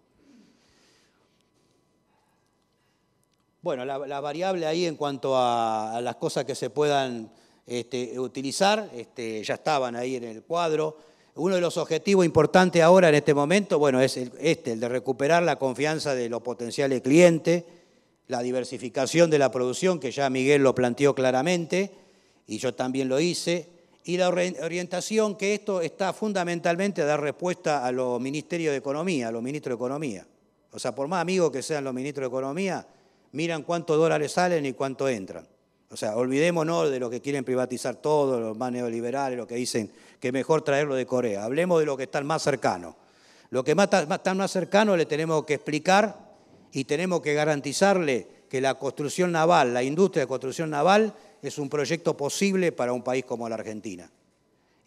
C: Bueno, la, variable ahí en cuanto a las cosas que se puedan este, utilizar, este, ya estaban ahí en el cuadro. Uno de los objetivos importantes ahora en este momento, bueno, es este, el de recuperar la confianza de los potenciales clientes, la diversificación de la producción, que ya Miguel lo planteó claramente, y yo también lo hice, y la orientación que esto está fundamentalmente a dar respuesta a los ministerios de Economía, a los ministros de Economía. O sea, por más amigos que sean los ministros de Economía, miran cuántos dólares salen y cuánto entran. O sea, olvidémonos de lo que quieren privatizar todo, los más neoliberales, lo que dicen que mejor traerlo de Corea. Hablemos de lo que está más cercano. Lo que más está más cercano le tenemos que explicar y tenemos que garantizarle que la construcción naval, la industria de construcción naval, es un proyecto posible para un país como la Argentina.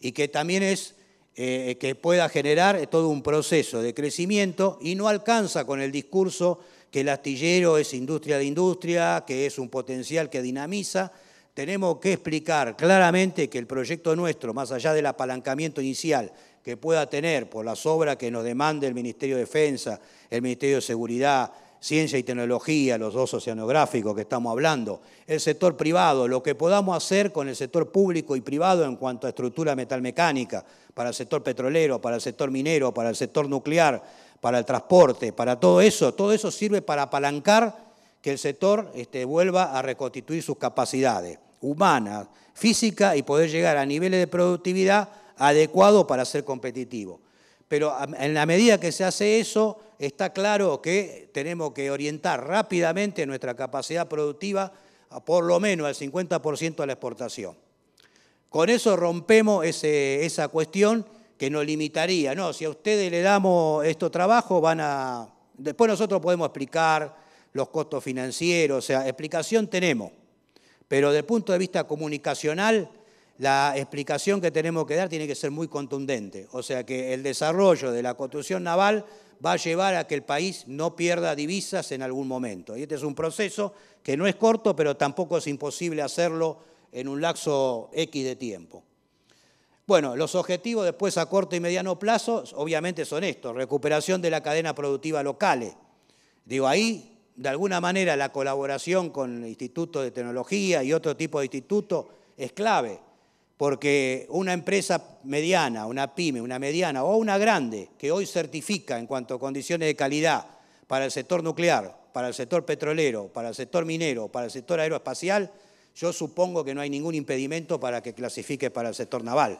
C: Y que también es eh, que pueda generar todo un proceso de crecimiento y no alcanza con el discurso que el astillero es industria de industria, que es un potencial que dinamiza. Tenemos que explicar claramente que el proyecto nuestro, más allá del apalancamiento inicial que pueda tener por las obras que nos demande el Ministerio de Defensa, el Ministerio de Seguridad, Ciencia y Tecnología, los dos oceanográficos que estamos hablando, el sector privado, lo que podamos hacer con el sector público y privado en cuanto a estructura metalmecánica, para el sector petrolero, para el sector minero, para el sector nuclear, para el transporte, para todo eso. Todo eso sirve para apalancar que el sector este, vuelva a reconstituir sus capacidades humanas, físicas y poder llegar a niveles de productividad adecuados para ser competitivo. Pero en la medida que se hace eso, está claro que tenemos que orientar rápidamente nuestra capacidad productiva por lo menos al 50% a la exportación. Con eso rompemos esa cuestión que nos limitaría. No, si a ustedes le damos esto trabajo, van a... Después nosotros podemos explicar los costos financieros, o sea, explicación tenemos, pero desde el punto de vista comunicacional, la explicación que tenemos que dar tiene que ser muy contundente. O sea, que el desarrollo de la construcción naval va a llevar a que el país no pierda divisas en algún momento. Y este es un proceso que no es corto, pero tampoco es imposible hacerlo en un lapso X de tiempo. Bueno, los objetivos después a corto y mediano plazo obviamente son estos, recuperación de la cadena productiva locales. Digo, ahí de alguna manera la colaboración con el de Tecnología y otro tipo de instituto es clave, porque una empresa mediana, una pyme, una mediana o una grande que hoy certifica en cuanto a condiciones de calidad para el sector nuclear, para el sector petrolero, para el sector minero, para el sector aeroespacial, yo supongo que no hay ningún impedimento para que clasifique para el sector naval.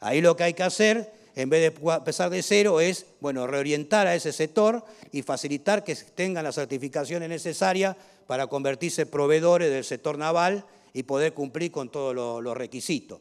C: Ahí lo que hay que hacer, en vez de empezar de cero, es bueno, reorientar a ese sector y facilitar que tengan las certificaciones necesarias para convertirse proveedores del sector naval y poder cumplir con todos los requisitos.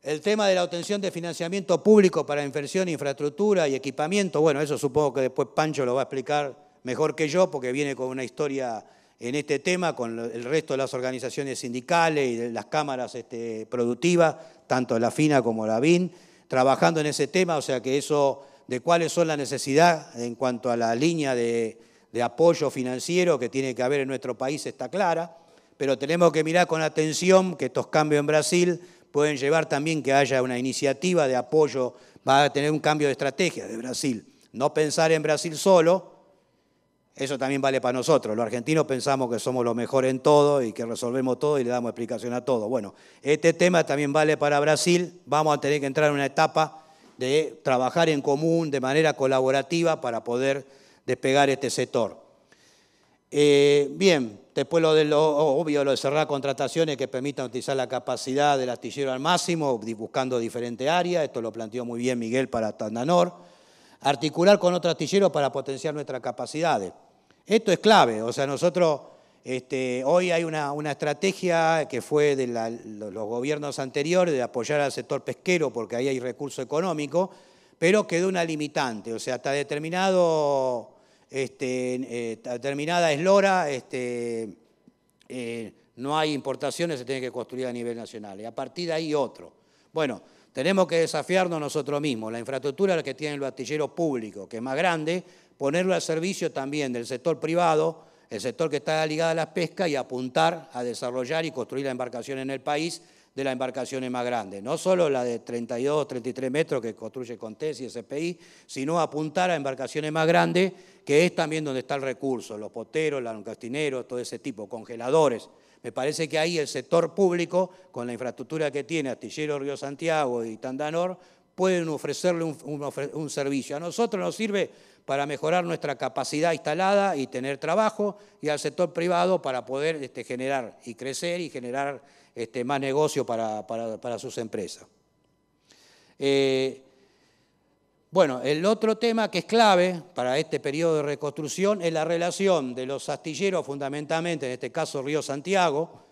C: El tema de la obtención de financiamiento público para inversión, infraestructura y equipamiento, bueno, eso supongo que después Pancho lo va a explicar mejor que yo porque viene con una historia en este tema con el resto de las organizaciones sindicales y las cámaras este, productivas, tanto la FINA como la BIN, trabajando en ese tema, o sea que eso de cuáles son las necesidades en cuanto a la línea de, de apoyo financiero que tiene que haber en nuestro país está clara, pero tenemos que mirar con atención que estos cambios en Brasil pueden llevar también que haya una iniciativa de apoyo, va a tener un cambio de estrategia de Brasil. No pensar en Brasil solo, eso también vale para nosotros. Los argentinos pensamos que somos los mejores en todo y que resolvemos todo y le damos explicación a todo. Bueno, este tema también vale para Brasil. Vamos a tener que entrar en una etapa de trabajar en común, de manera colaborativa, para poder despegar este sector. Eh, bien, después lo de lo obvio, lo de cerrar contrataciones que permitan utilizar la capacidad del astillero al máximo, buscando diferentes áreas. Esto lo planteó muy bien Miguel para Tandanor. Articular con otro astillero para potenciar nuestras capacidades esto es clave, o sea, nosotros este, hoy hay una, estrategia que fue de los gobiernos anteriores de apoyar al sector pesquero porque ahí hay recurso económico, pero quedó una limitante, o sea, hasta determinado, este, eh, determinada eslora este, eh, no hay importaciones, se tiene que construir a nivel nacional, y a partir de ahí otro. Bueno, tenemos que desafiarnos nosotros mismos, la infraestructura que tiene el astillero público, que es más grande, ponerlo al servicio también del sector privado, el sector que está ligado a las pesca y apuntar a desarrollar y construir la embarcación en el país de las embarcaciones más grandes, no solo la de 32, 33 metros que construye Contes y SPI, sino apuntar a embarcaciones más grandes, que es también donde está el recurso, los poteros, los castineros, todo ese tipo, congeladores. Me parece que ahí el sector público, con la infraestructura que tiene Astillero Río Santiago y Tandanor, pueden ofrecerle un servicio. A nosotros nos sirve para mejorar nuestra capacidad instalada y tener trabajo, y al sector privado para poder este, generar y crecer y generar este, más negocio para, sus empresas. Eh, bueno, el otro tema que es clave para este periodo de reconstrucción es la relación de los astilleros, fundamentalmente, en este caso Río Santiago,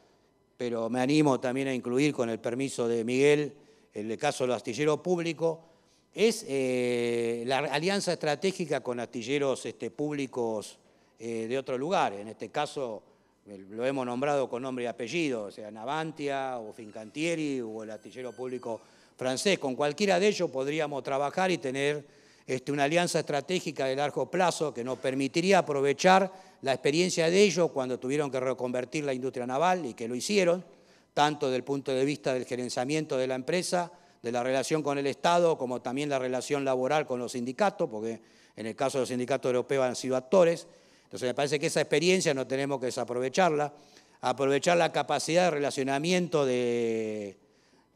C: pero me animo también a incluir con el permiso de Miguel el caso los astilleros público, es eh, la alianza estratégica con astilleros este, públicos eh, de otro lugar. En este caso lo hemos nombrado con nombre y apellido, o sea, Navantia o Fincantieri o el astillero público francés. Con cualquiera de ellos podríamos trabajar y tener este, una alianza estratégica de largo plazo que nos permitiría aprovechar la experiencia de ellos cuando tuvieron que reconvertir la industria naval y que lo hicieron, tanto desde el punto de vista del gerenciamiento de la empresa, de la relación con el Estado, como también la relación laboral con los sindicatos, porque en el caso de los sindicatos europeos han sido actores. Entonces me parece que esa experiencia no tenemos que desaprovecharla, aprovechar la capacidad de relacionamiento de,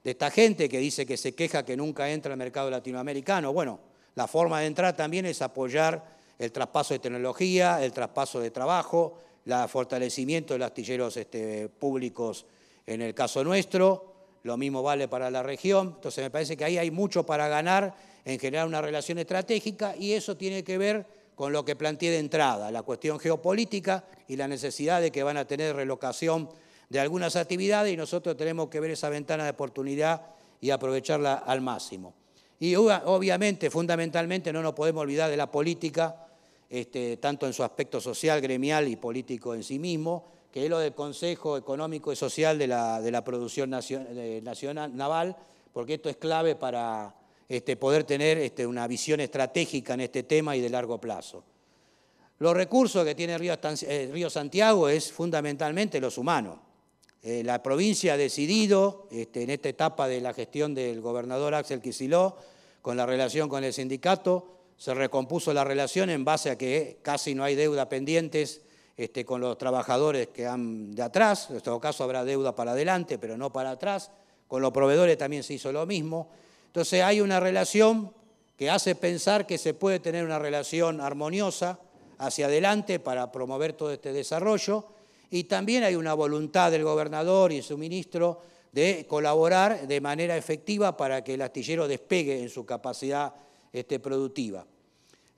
C: esta gente que dice que se queja que nunca entra al mercado latinoamericano. Bueno, la forma de entrar también es apoyar el traspaso de tecnología, el traspaso de trabajo, el fortalecimiento de los astilleros este, públicos en el caso nuestro, lo mismo vale para la región. Entonces me parece que ahí hay mucho para ganar en generar una relación estratégica y eso tiene que ver con lo que planteé de entrada, la cuestión geopolítica y la necesidad de que van a tener relocación de algunas actividades y nosotros tenemos que ver esa ventana de oportunidad y aprovecharla al máximo. Y obviamente, fundamentalmente, no nos podemos olvidar de la política, este, tanto en su aspecto social, gremial y político en sí mismo, que es lo del Consejo Económico y Social de la, de la Producción nacional, Naval, porque esto es clave para este, poder tener este, una visión estratégica en este tema y de largo plazo. Los recursos que tiene Río, eh, Río Santiago es fundamentalmente los humanos. Eh, la provincia ha decidido, este, en esta etapa de la gestión del gobernador Axel Quisiló con la relación con el sindicato, se recompuso la relación en base a que casi no hay deuda pendientes este, con los trabajadores que han de atrás, en nuestro caso habrá deuda para adelante, pero no para atrás, con los proveedores también se hizo lo mismo. Entonces hay una relación que hace pensar que se puede tener una relación armoniosa hacia adelante para promover todo este desarrollo y también hay una voluntad del gobernador y su ministro de colaborar de manera efectiva para que el astillero despegue en su capacidad este, productiva.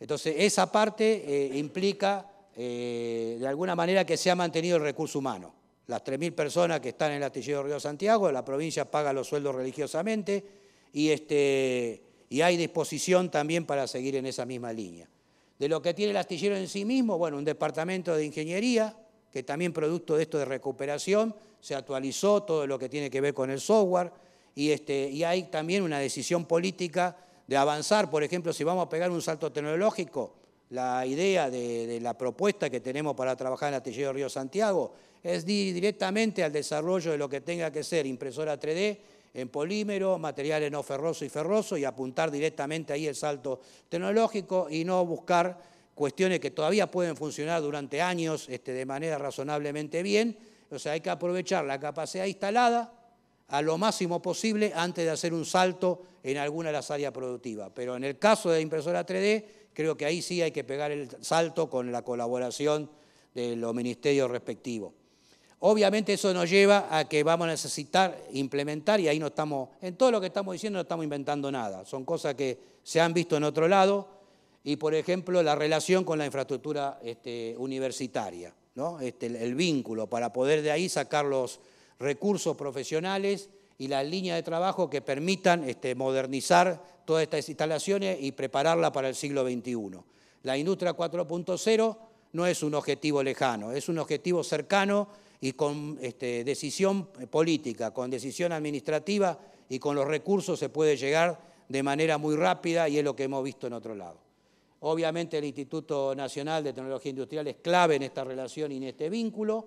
C: Entonces, esa parte eh, implica eh, de alguna manera que se ha mantenido el recurso humano. Las 3.000 personas que están en el astillero de Río Santiago, la provincia paga los sueldos religiosamente este, y, hay disposición también para seguir en esa misma línea. De lo que tiene el astillero en sí mismo, bueno, un departamento de ingeniería, que también producto de esto de recuperación, se actualizó todo lo que tiene que ver con el software y este, hay también una decisión política de avanzar, por ejemplo, si vamos a pegar un salto tecnológico, la idea de, la propuesta que tenemos para trabajar en Atillero de Río Santiago es ir directamente al desarrollo de lo que tenga que ser impresora 3D en polímero, materiales no ferrosos y ferrosos, y apuntar directamente ahí el salto tecnológico y no buscar cuestiones que todavía pueden funcionar durante años este, de manera razonablemente bien. O sea, hay que aprovechar la capacidad instalada a lo máximo posible antes de hacer un salto en alguna de las áreas productivas. Pero en el caso de impresora 3D, Creo que ahí sí hay que pegar el salto con la colaboración de los ministerios respectivos. Obviamente eso nos lleva a que vamos a necesitar implementar, y ahí no estamos, en todo lo que estamos diciendo no estamos inventando nada, son cosas que se han visto en otro lado, y por ejemplo la relación con la infraestructura este, universitaria, este, el vínculo para poder de ahí sacar los recursos profesionales y las líneas de trabajo que permitan este, modernizar todas estas instalaciones y prepararla para el siglo XXI. La industria 4.0 no es un objetivo lejano, es un objetivo cercano y con este, decisión política, con decisión administrativa y con los recursos se puede llegar de manera muy rápida y es lo que hemos visto en otro lado. Obviamente el Instituto Nacional de Tecnología Industrial es clave en esta relación y en este vínculo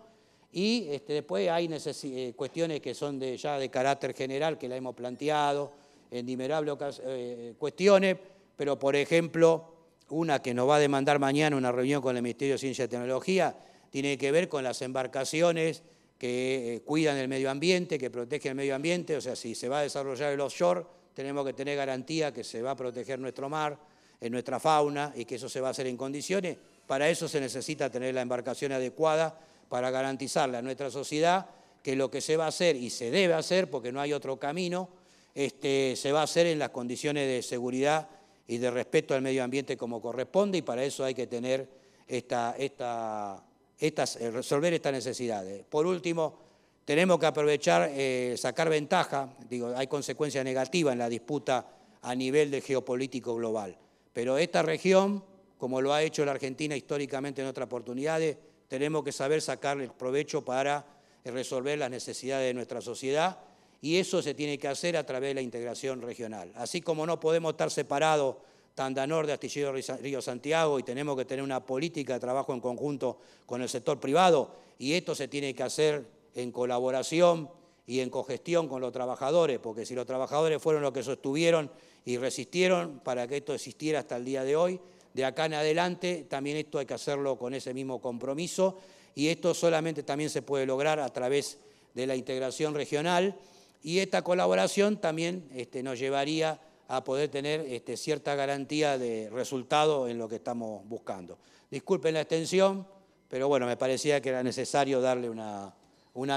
C: y este, después hay eh, cuestiones que son ya de carácter general, que la hemos planteado en innumerables eh, cuestiones, pero por ejemplo, una que nos va a demandar mañana una reunión con el Ministerio de Ciencia y Tecnología, tiene que ver con las embarcaciones que eh, cuidan el medio ambiente, que protegen el medio ambiente, o sea, si se va a desarrollar el offshore, tenemos que tener garantía que se va a proteger nuestro mar, en nuestra fauna y que eso se va a hacer en condiciones. Para eso se necesita tener la embarcación adecuada para garantizarle a nuestra sociedad que lo que se va a hacer y se debe hacer, porque no hay otro camino, este, se va a hacer en las condiciones de seguridad y de respeto al medio ambiente como corresponde y para eso hay que tener esta, esta, estas, eh, resolver estas necesidades. Por último, tenemos que aprovechar, eh, sacar ventaja, digo, hay consecuencias negativas en la disputa a nivel de geopolítico global, pero esta región, como lo ha hecho la Argentina históricamente en otras oportunidades, tenemos que saber sacarle el provecho para eh, resolver las necesidades de nuestra sociedad y eso se tiene que hacer a través de la integración regional. Así como no podemos estar separados Tandanor de Astillero Río Santiago y tenemos que tener una política de trabajo en conjunto con el sector privado y esto se tiene que hacer en colaboración y en cogestión con los trabajadores, porque si los trabajadores fueron los que sostuvieron y resistieron para que esto existiera hasta el día de hoy, de acá en adelante, también esto hay que hacerlo con ese mismo compromiso y esto solamente también se puede lograr a través de la integración regional y esta colaboración también este, nos llevaría a poder tener este, cierta garantía de resultado en lo que estamos buscando. Disculpen la extensión, pero bueno, me parecía que era necesario darle una,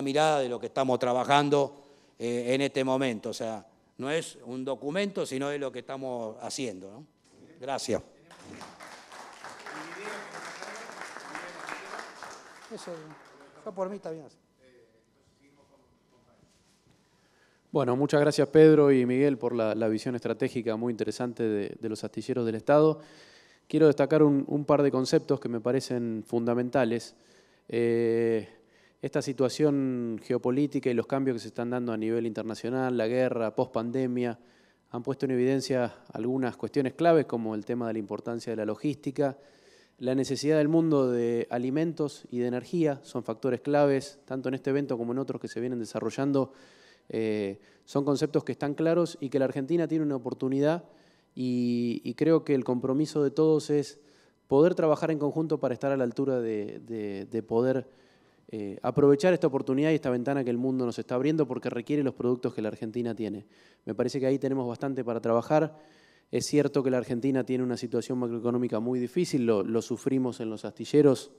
C: mirada de lo que estamos trabajando eh, en este momento. O sea, no es un documento, sino es lo que estamos haciendo. Gracias.
A: Bueno, muchas gracias Pedro y Miguel por la, visión estratégica muy interesante de, los astilleros del Estado. Quiero destacar un, par de conceptos que me parecen fundamentales. Eh, esta situación geopolítica y los cambios que se están dando a nivel internacional, la guerra, post pandemia han puesto en evidencia algunas cuestiones claves como el tema de la importancia de la logística, la necesidad del mundo de alimentos y de energía son factores claves, tanto en este evento como en otros que se vienen desarrollando. Eh, son conceptos que están claros y que la Argentina tiene una oportunidad y, creo que el compromiso de todos es poder trabajar en conjunto para estar a la altura de, de poder eh, aprovechar esta oportunidad y esta ventana que el mundo nos está abriendo porque requiere los productos que la Argentina tiene. Me parece que ahí tenemos bastante para trabajar. Es cierto que la Argentina tiene una situación macroeconómica muy difícil, lo, sufrimos en los astilleros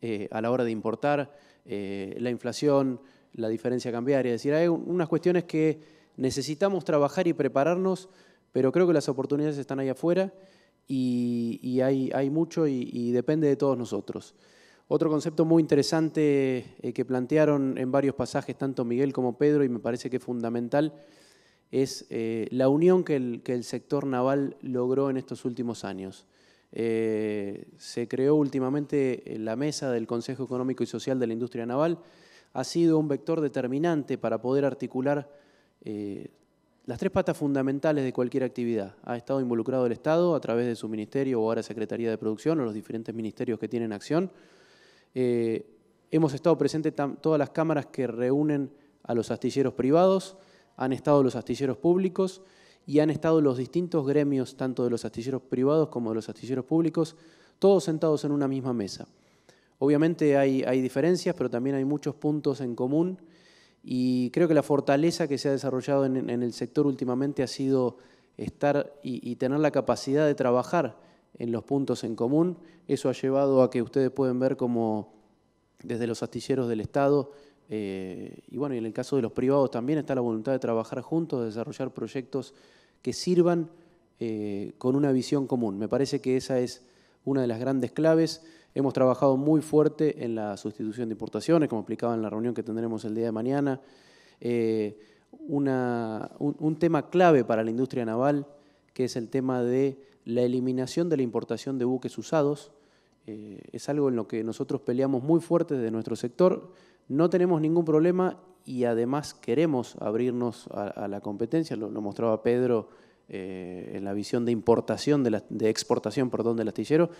A: eh, a la hora de importar, eh, la inflación, la diferencia cambiaria. Es decir, hay unas cuestiones que necesitamos trabajar y prepararnos, pero creo que las oportunidades están ahí afuera y, hay, mucho y depende de todos nosotros. Otro concepto muy interesante eh, que plantearon en varios pasajes tanto Miguel como Pedro y me parece que es fundamental es eh, la unión que el, sector naval logró en estos últimos años. Eh, se creó últimamente la mesa del Consejo Económico y Social de la Industria Naval. Ha sido un vector determinante para poder articular las tres patas fundamentales de cualquier actividad. Ha estado involucrado el Estado a través de su ministerio o ahora Secretaría de Producción o los diferentes ministerios que tienen acción eh, hemos estado presentes todas las cámaras que reúnen a los astilleros privados, han estado los astilleros públicos y han estado los distintos gremios, tanto de los astilleros privados como de los astilleros públicos, todos sentados en una misma mesa. Obviamente hay, diferencias, pero también hay muchos puntos en común y creo que la fortaleza que se ha desarrollado en, el sector últimamente ha sido estar y tener la capacidad de trabajar en los puntos en común. Eso ha llevado a que ustedes pueden ver como desde los astilleros del Estado, eh, y bueno, y en el caso de los privados también está la voluntad de trabajar juntos, de desarrollar proyectos que sirvan eh, con una visión común. Me parece que esa es una de las grandes claves. Hemos trabajado muy fuerte en la sustitución de importaciones, como explicaba en la reunión que tendremos el día de mañana. Eh, una, un, tema clave para la industria naval, que es el tema de la eliminación de la importación de buques usados. Eh, es algo en lo que nosotros peleamos muy fuerte desde nuestro sector. No tenemos ningún problema y además queremos abrirnos a, la competencia. Lo, mostraba Pedro eh, en la visión de importación, de, la, de, exportación, el del astillero.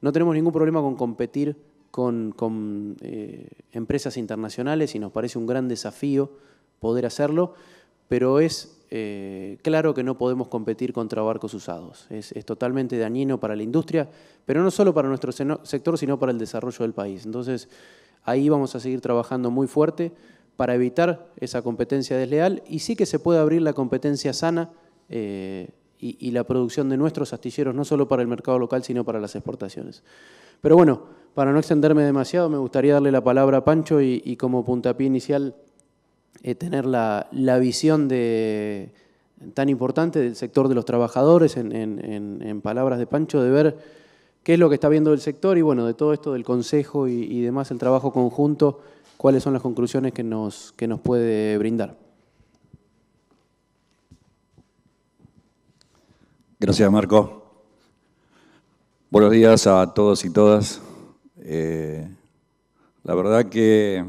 A: No tenemos ningún problema con competir con, eh, empresas internacionales y nos parece un gran desafío poder hacerlo pero es eh, claro que no podemos competir contra barcos usados. Es, totalmente dañino para la industria, pero no solo para nuestro sector, sino para el desarrollo del país. Entonces, ahí vamos a seguir trabajando muy fuerte para evitar esa competencia desleal y sí que se puede abrir la competencia sana eh, y, la producción de nuestros astilleros, no solo para el mercado local, sino para las exportaciones. Pero bueno, para no extenderme demasiado, me gustaría darle la palabra a Pancho y como puntapié inicial eh, tener la, visión de, tan importante del sector de los trabajadores, en, palabras de Pancho, de ver qué es lo que está viendo el sector y bueno, de todo esto del Consejo y, demás, el trabajo conjunto, cuáles son las conclusiones que nos, que nos puede
D: brindar. Gracias, Marco. Buenos días a todos y todas. Eh, la verdad que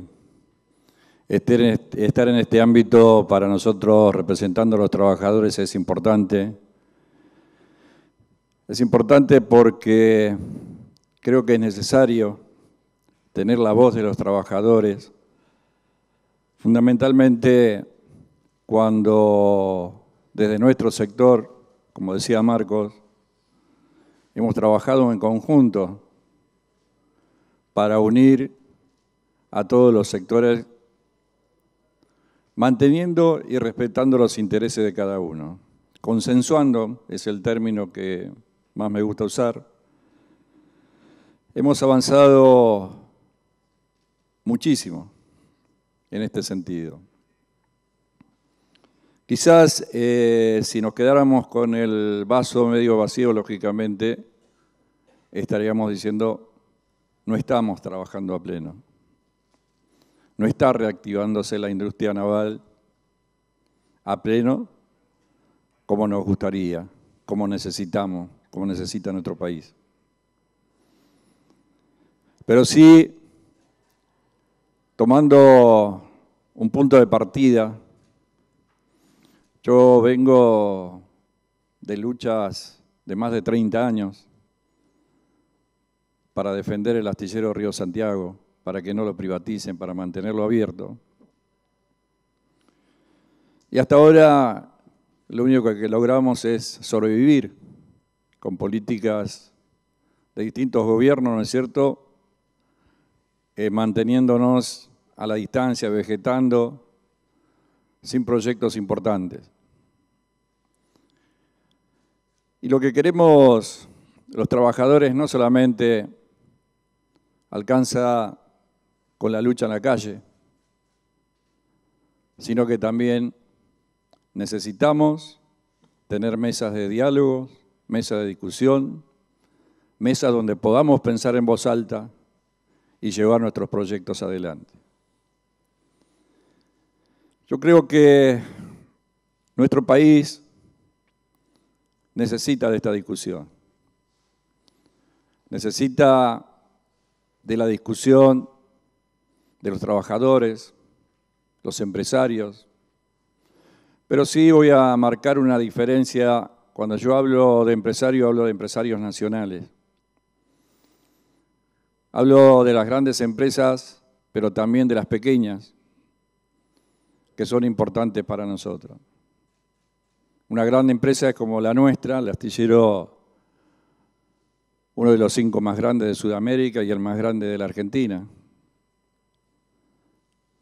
D: este estar en este ámbito para nosotros representando a los trabajadores es importante. Es importante porque creo que es necesario tener la voz de los trabajadores, fundamentalmente cuando desde nuestro sector, como decía Marcos, hemos trabajado en conjunto para unir a todos los sectores manteniendo y respetando los intereses de cada uno. Consensuando es el término que más me gusta usar. Hemos avanzado muchísimo en este sentido. Quizás eh, si nos quedáramos con el vaso medio vacío, lógicamente, estaríamos diciendo, no estamos trabajando a pleno. No está reactivándose la industria naval a pleno como nos gustaría, como necesitamos, como necesita nuestro país. Pero sí, tomando un punto de partida, yo vengo de luchas de más de 30 años para defender el astillero Río Santiago, para que no lo privaticen, para mantenerlo abierto. Y hasta ahora lo único que logramos es sobrevivir con políticas de distintos gobiernos, ¿no es cierto? Eh, manteniéndonos a la distancia, vegetando, sin proyectos importantes. Y lo que queremos los trabajadores no solamente alcanza con la lucha en la calle, sino que también necesitamos tener mesas de diálogo, mesas de discusión, mesas donde podamos pensar en voz alta y llevar nuestros proyectos adelante. Yo creo que nuestro país necesita de esta discusión. Necesita de la discusión de los trabajadores, los empresarios. Pero sí voy a marcar una diferencia. Cuando yo hablo de empresario, hablo de empresarios nacionales. Hablo de las grandes empresas, pero también de las pequeñas, que son importantes para nosotros. Una gran empresa es como la nuestra, el astillero, uno de los cinco más grandes de Sudamérica y el más grande de la Argentina,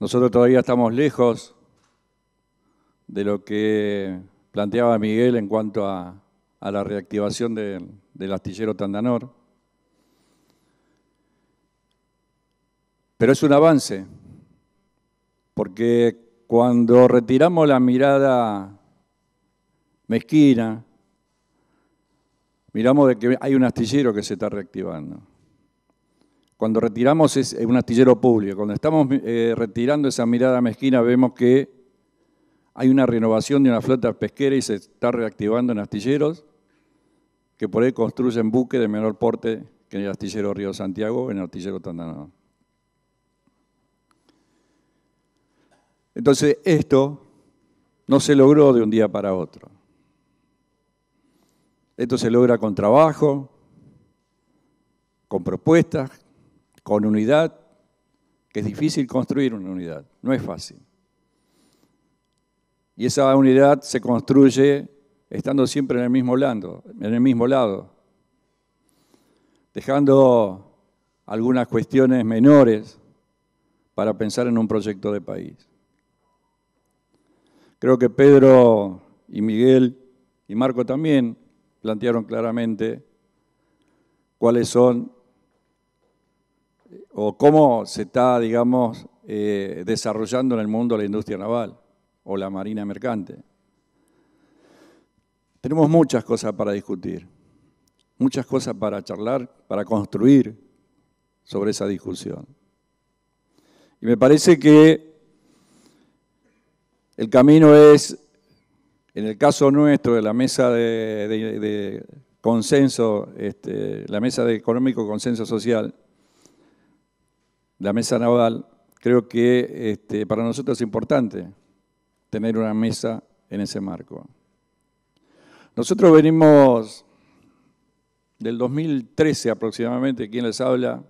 D: nosotros todavía estamos lejos de lo que planteaba Miguel en cuanto a, la reactivación del astillero Tandanor. Pero es un avance, porque cuando retiramos la mirada mezquina, miramos de que hay un astillero que se está reactivando. Cuando retiramos es eh, un astillero público. Cuando estamos eh, retirando esa mirada mezquina vemos que hay una renovación de una flota pesquera y se está reactivando en astilleros que por ahí construyen buques de menor porte que en el astillero Río Santiago en el astillero Tandanado. Entonces, esto no se logró de un día para otro. Esto se logra con trabajo, con propuestas, con unidad, que es difícil construir una unidad, no es fácil. Y esa unidad se construye estando siempre en el mismo lado, en el mismo lado, dejando algunas cuestiones menores para pensar en un proyecto de país. Creo que Pedro y Miguel y Marco también plantearon claramente cuáles son o cómo se está, digamos, eh, desarrollando en el mundo la industria naval o la marina mercante. Tenemos muchas cosas para discutir, muchas cosas para charlar, para construir sobre esa discusión. Y me parece que el camino es, en el caso nuestro, de la mesa de, consenso, este, la mesa de económico consenso social, la mesa naval, creo que este, para nosotros es importante tener una mesa en ese marco. Nosotros venimos del 2013 aproximadamente, quien les habla,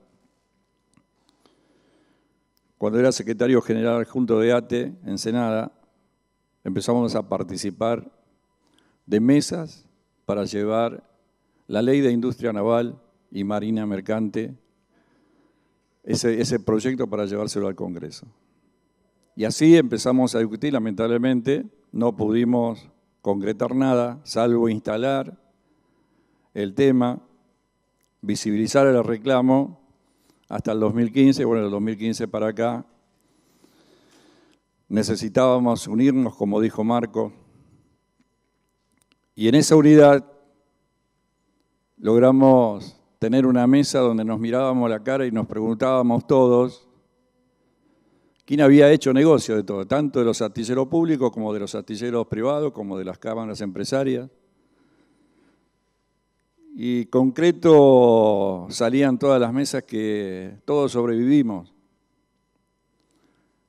D: cuando era secretario general junto de ATE, en Senada, empezamos a participar de mesas para llevar la ley de industria naval y marina mercante ese, proyecto para llevárselo al Congreso. Y así empezamos a discutir, lamentablemente no pudimos concretar nada, salvo instalar el tema, visibilizar el reclamo hasta el 2015, bueno, el 2015 para acá, necesitábamos unirnos, como dijo Marco, y en esa unidad logramos tener una mesa donde nos mirábamos la cara y nos preguntábamos todos quién había hecho negocio de todo, tanto de los artilleros públicos como de los artilleros privados, como de las cámaras empresarias. Y concreto salían todas las mesas que todos sobrevivimos.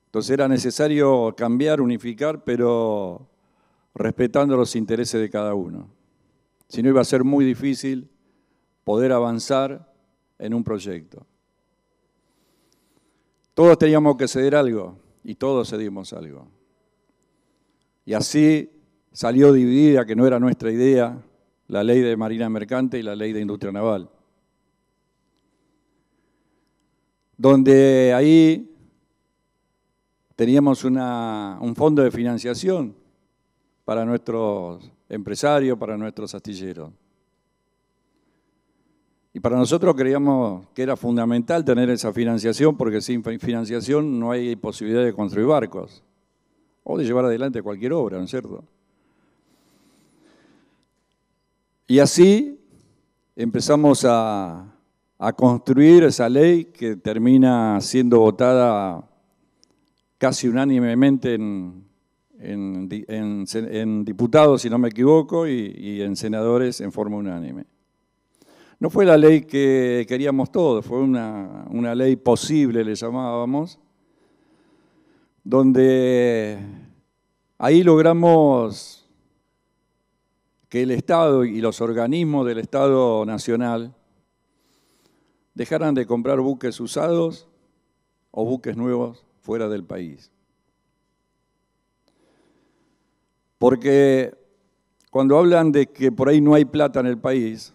D: Entonces era necesario cambiar, unificar, pero respetando los intereses de cada uno. Si no iba a ser muy difícil poder avanzar en un proyecto. Todos teníamos que ceder algo y todos cedimos algo. Y así salió dividida, que no era nuestra idea, la ley de Marina Mercante y la ley de Industria Naval. Donde ahí teníamos un fondo de financiación para nuestros empresarios, para nuestros astilleros. Y para nosotros creíamos que era fundamental tener esa financiación porque sin financiación no hay posibilidad de construir barcos o de llevar adelante cualquier obra, ¿no es cierto? Y así empezamos a, construir esa ley que termina siendo votada casi unánimemente en, diputados, si no me equivoco, y en senadores en forma unánime. No fue la ley que queríamos todos, fue una, una ley posible, le llamábamos, donde ahí logramos que el Estado y los organismos del Estado Nacional dejaran de comprar buques usados o buques nuevos fuera del país. Porque cuando hablan de que por ahí no hay plata en el país,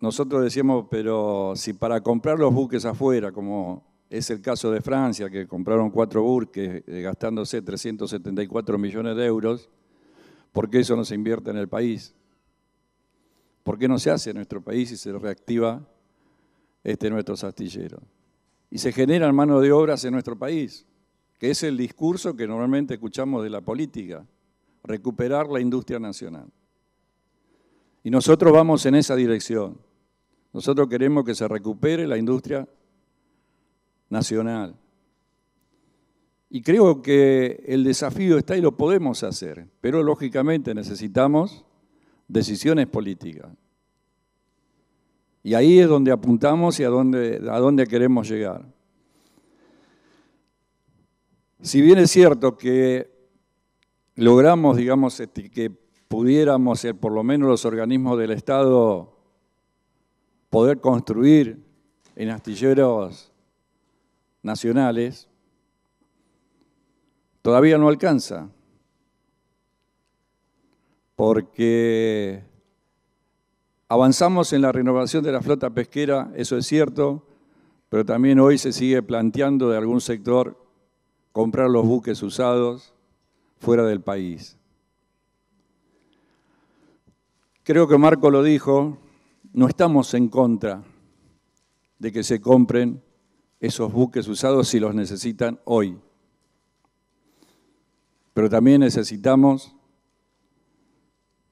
D: nosotros decíamos, pero si para comprar los buques afuera, como es el caso de Francia, que compraron cuatro buques eh, gastándose 374 millones de euros, ¿por qué eso no se invierte en el país? ¿Por qué no se hace en nuestro país y se reactiva este, nuestro astilleros? Y se generan mano de obras en nuestro país, que es el discurso que normalmente escuchamos de la política, recuperar la industria nacional. Y nosotros vamos en esa dirección. Nosotros queremos que se recupere la industria nacional. Y creo que el desafío está y lo podemos hacer, pero lógicamente necesitamos decisiones políticas. Y ahí es donde apuntamos y a dónde, a queremos llegar. Si bien es cierto que logramos, digamos, este, que pudiéramos, ser, por lo menos los organismos del Estado, poder construir en astilleros nacionales, todavía no alcanza, porque avanzamos en la renovación de la flota pesquera, eso es cierto, pero también hoy se sigue planteando de algún sector comprar los buques usados fuera del país. Creo que Marco lo dijo, no estamos en contra de que se compren esos buques usados si los necesitan hoy. Pero también necesitamos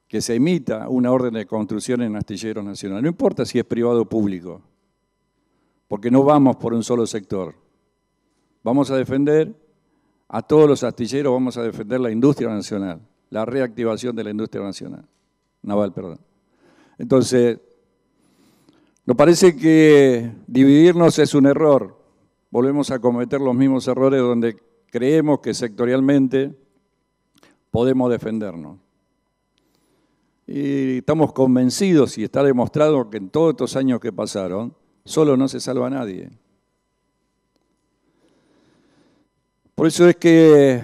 D: que se emita una orden de construcción en astilleros nacionales. No importa si es privado o público, porque no vamos por un solo sector. Vamos a defender a todos los astilleros, vamos a defender la industria nacional, la reactivación de la industria nacional, naval, perdón. Entonces, nos parece que dividirnos es un error. Volvemos a cometer los mismos errores donde creemos que sectorialmente podemos defendernos. Y estamos convencidos y está demostrado que en todos estos años que pasaron, solo no se salva a nadie. Por eso es que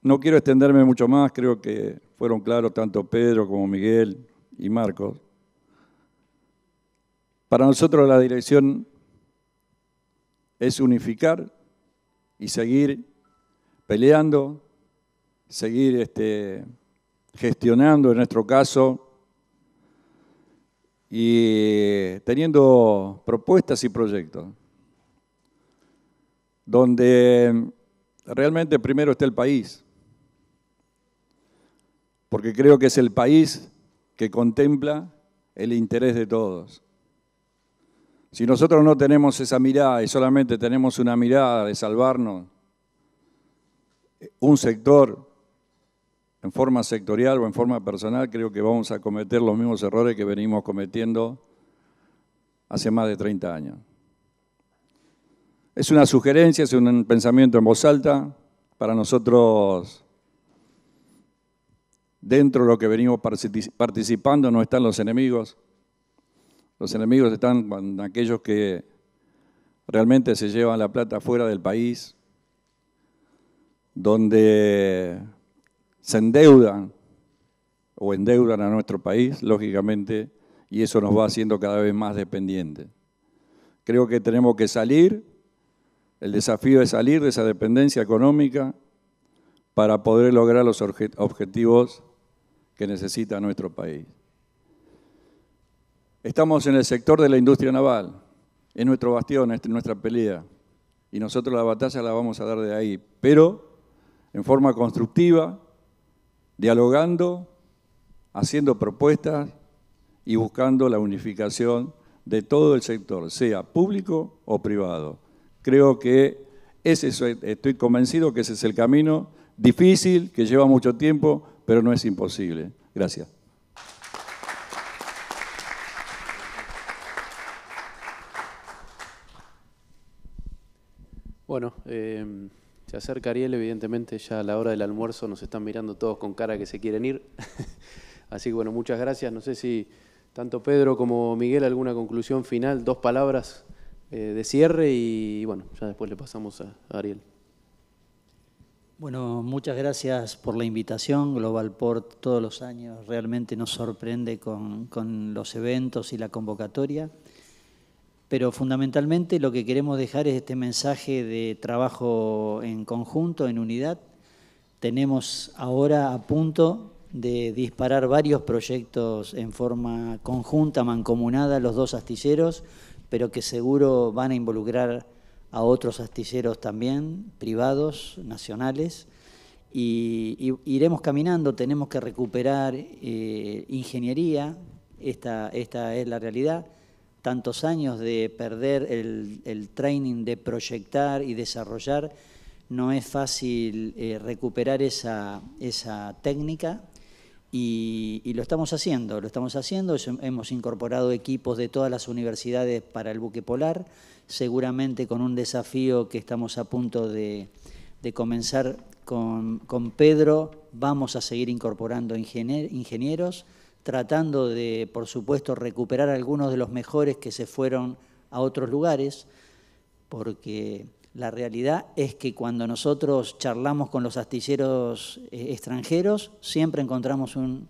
D: no quiero extenderme mucho más, creo que fueron claros tanto Pedro como Miguel y Marcos. Para nosotros la dirección es unificar y seguir peleando, seguir este, gestionando en nuestro caso y eh, teniendo propuestas y proyectos, donde realmente primero está el país, porque creo que es el país que contempla el interés de todos. Si nosotros no tenemos esa mirada y solamente tenemos una mirada de salvarnos, un sector en forma sectorial o en forma personal, creo que vamos a cometer los mismos errores que venimos cometiendo hace más de 30 años. Es una sugerencia, es un pensamiento en voz alta para nosotros. Dentro de lo que venimos participando no están los enemigos, los enemigos están aquellos que realmente se llevan la plata fuera del país, donde se endeudan o endeudan a nuestro país, lógicamente, y eso nos va haciendo cada vez más dependientes. Creo que tenemos que salir, el desafío es salir de esa dependencia económica para poder lograr los objetivos que necesita nuestro país. Estamos en el sector de la industria naval, es nuestro bastión, es nuestra pelea, y nosotros la batalla la vamos a dar de ahí, pero en forma constructiva, dialogando, haciendo propuestas y buscando la unificación de todo el sector, sea público o privado. Creo que ese estoy convencido que ese es el camino difícil, que lleva mucho tiempo, pero no es imposible. Gracias.
A: Bueno, eh, se acerca Ariel, evidentemente ya a la hora del almuerzo nos están mirando todos con cara que se quieren ir. <laughs> Así que bueno, muchas gracias. No sé si tanto Pedro como Miguel alguna conclusión final, dos palabras eh, de cierre y bueno, ya después le pasamos a, Ariel.
B: Bueno, muchas gracias por la invitación. Global todos los años realmente nos sorprende con los eventos y la convocatoria pero fundamentalmente lo que queremos dejar es este mensaje de trabajo en conjunto, en unidad. Tenemos ahora a punto de disparar varios proyectos en forma conjunta, mancomunada, los dos astilleros, pero que seguro van a involucrar a otros astilleros también, privados, nacionales, y, iremos caminando, tenemos que recuperar eh, ingeniería, esta es la realidad tantos años de perder el, training de proyectar y desarrollar, no es fácil eh, recuperar esa, técnica y, lo estamos haciendo, lo estamos haciendo, hemos incorporado equipos de todas las universidades para el buque polar, seguramente con un desafío que estamos a punto de, comenzar con, Pedro, vamos a seguir incorporando ingenieros, tratando de, por supuesto, recuperar algunos de los mejores que se fueron a otros lugares, porque la realidad es que cuando nosotros charlamos con los astilleros eh, extranjeros, siempre encontramos un,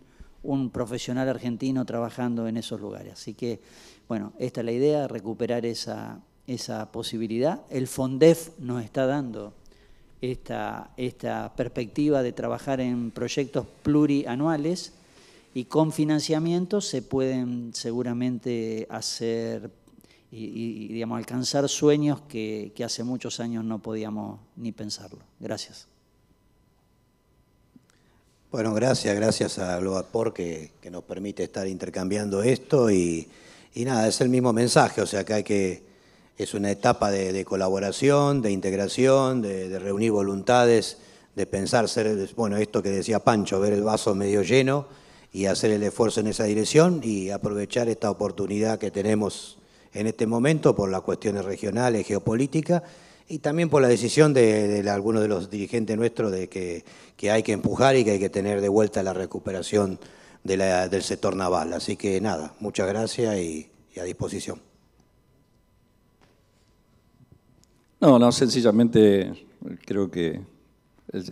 B: profesional argentino trabajando en esos lugares. Así que, bueno, esta es la idea, recuperar esa, posibilidad. El FONDEF nos está dando esta, esta perspectiva de trabajar en proyectos plurianuales y con financiamiento se pueden seguramente hacer y, digamos, alcanzar sueños que, hace muchos años no podíamos ni pensarlo. Gracias.
C: Bueno, gracias, gracias a Globapor que, que nos permite estar intercambiando esto y, y, nada, es el mismo mensaje, o sea que hay que, es una etapa de, colaboración, de integración, de, de, reunir voluntades, de pensar ser, bueno, esto que decía Pancho, ver el vaso medio lleno y hacer el esfuerzo en esa dirección y aprovechar esta oportunidad que tenemos en este momento por las cuestiones regionales, geopolíticas y también por la decisión de, algunos de los dirigentes nuestros de que, hay que empujar y que hay que tener de vuelta la recuperación del sector naval. Así que nada, muchas gracias y, y a disposición.
D: No, no, sencillamente creo que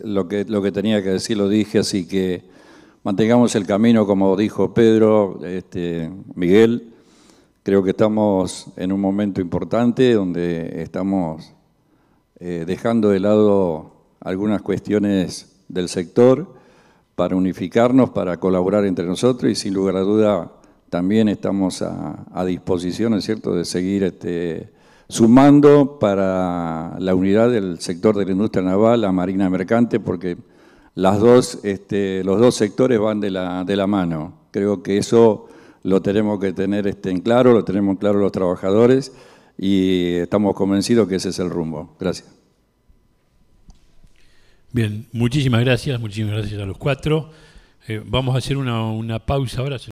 D: lo que, lo que tenía que decir lo dije, así que Mantengamos el camino, como dijo Pedro, este, Miguel. Creo que estamos en un momento importante donde estamos eh, dejando de lado algunas cuestiones del sector para unificarnos, para colaborar entre nosotros y sin lugar a duda también estamos a, disposición, es cierto?, de seguir este, sumando para la unidad del sector de la industria naval, la marina mercante, porque las dos, este, los dos sectores van de la, de la mano. Creo que eso lo tenemos que tener este, en claro, lo tenemos en claro los trabajadores y estamos convencidos que ese es el rumbo. Gracias.
A: Bien, muchísimas gracias, muchísimas gracias a los cuatro. Eh, vamos a hacer una, una pausa ahora.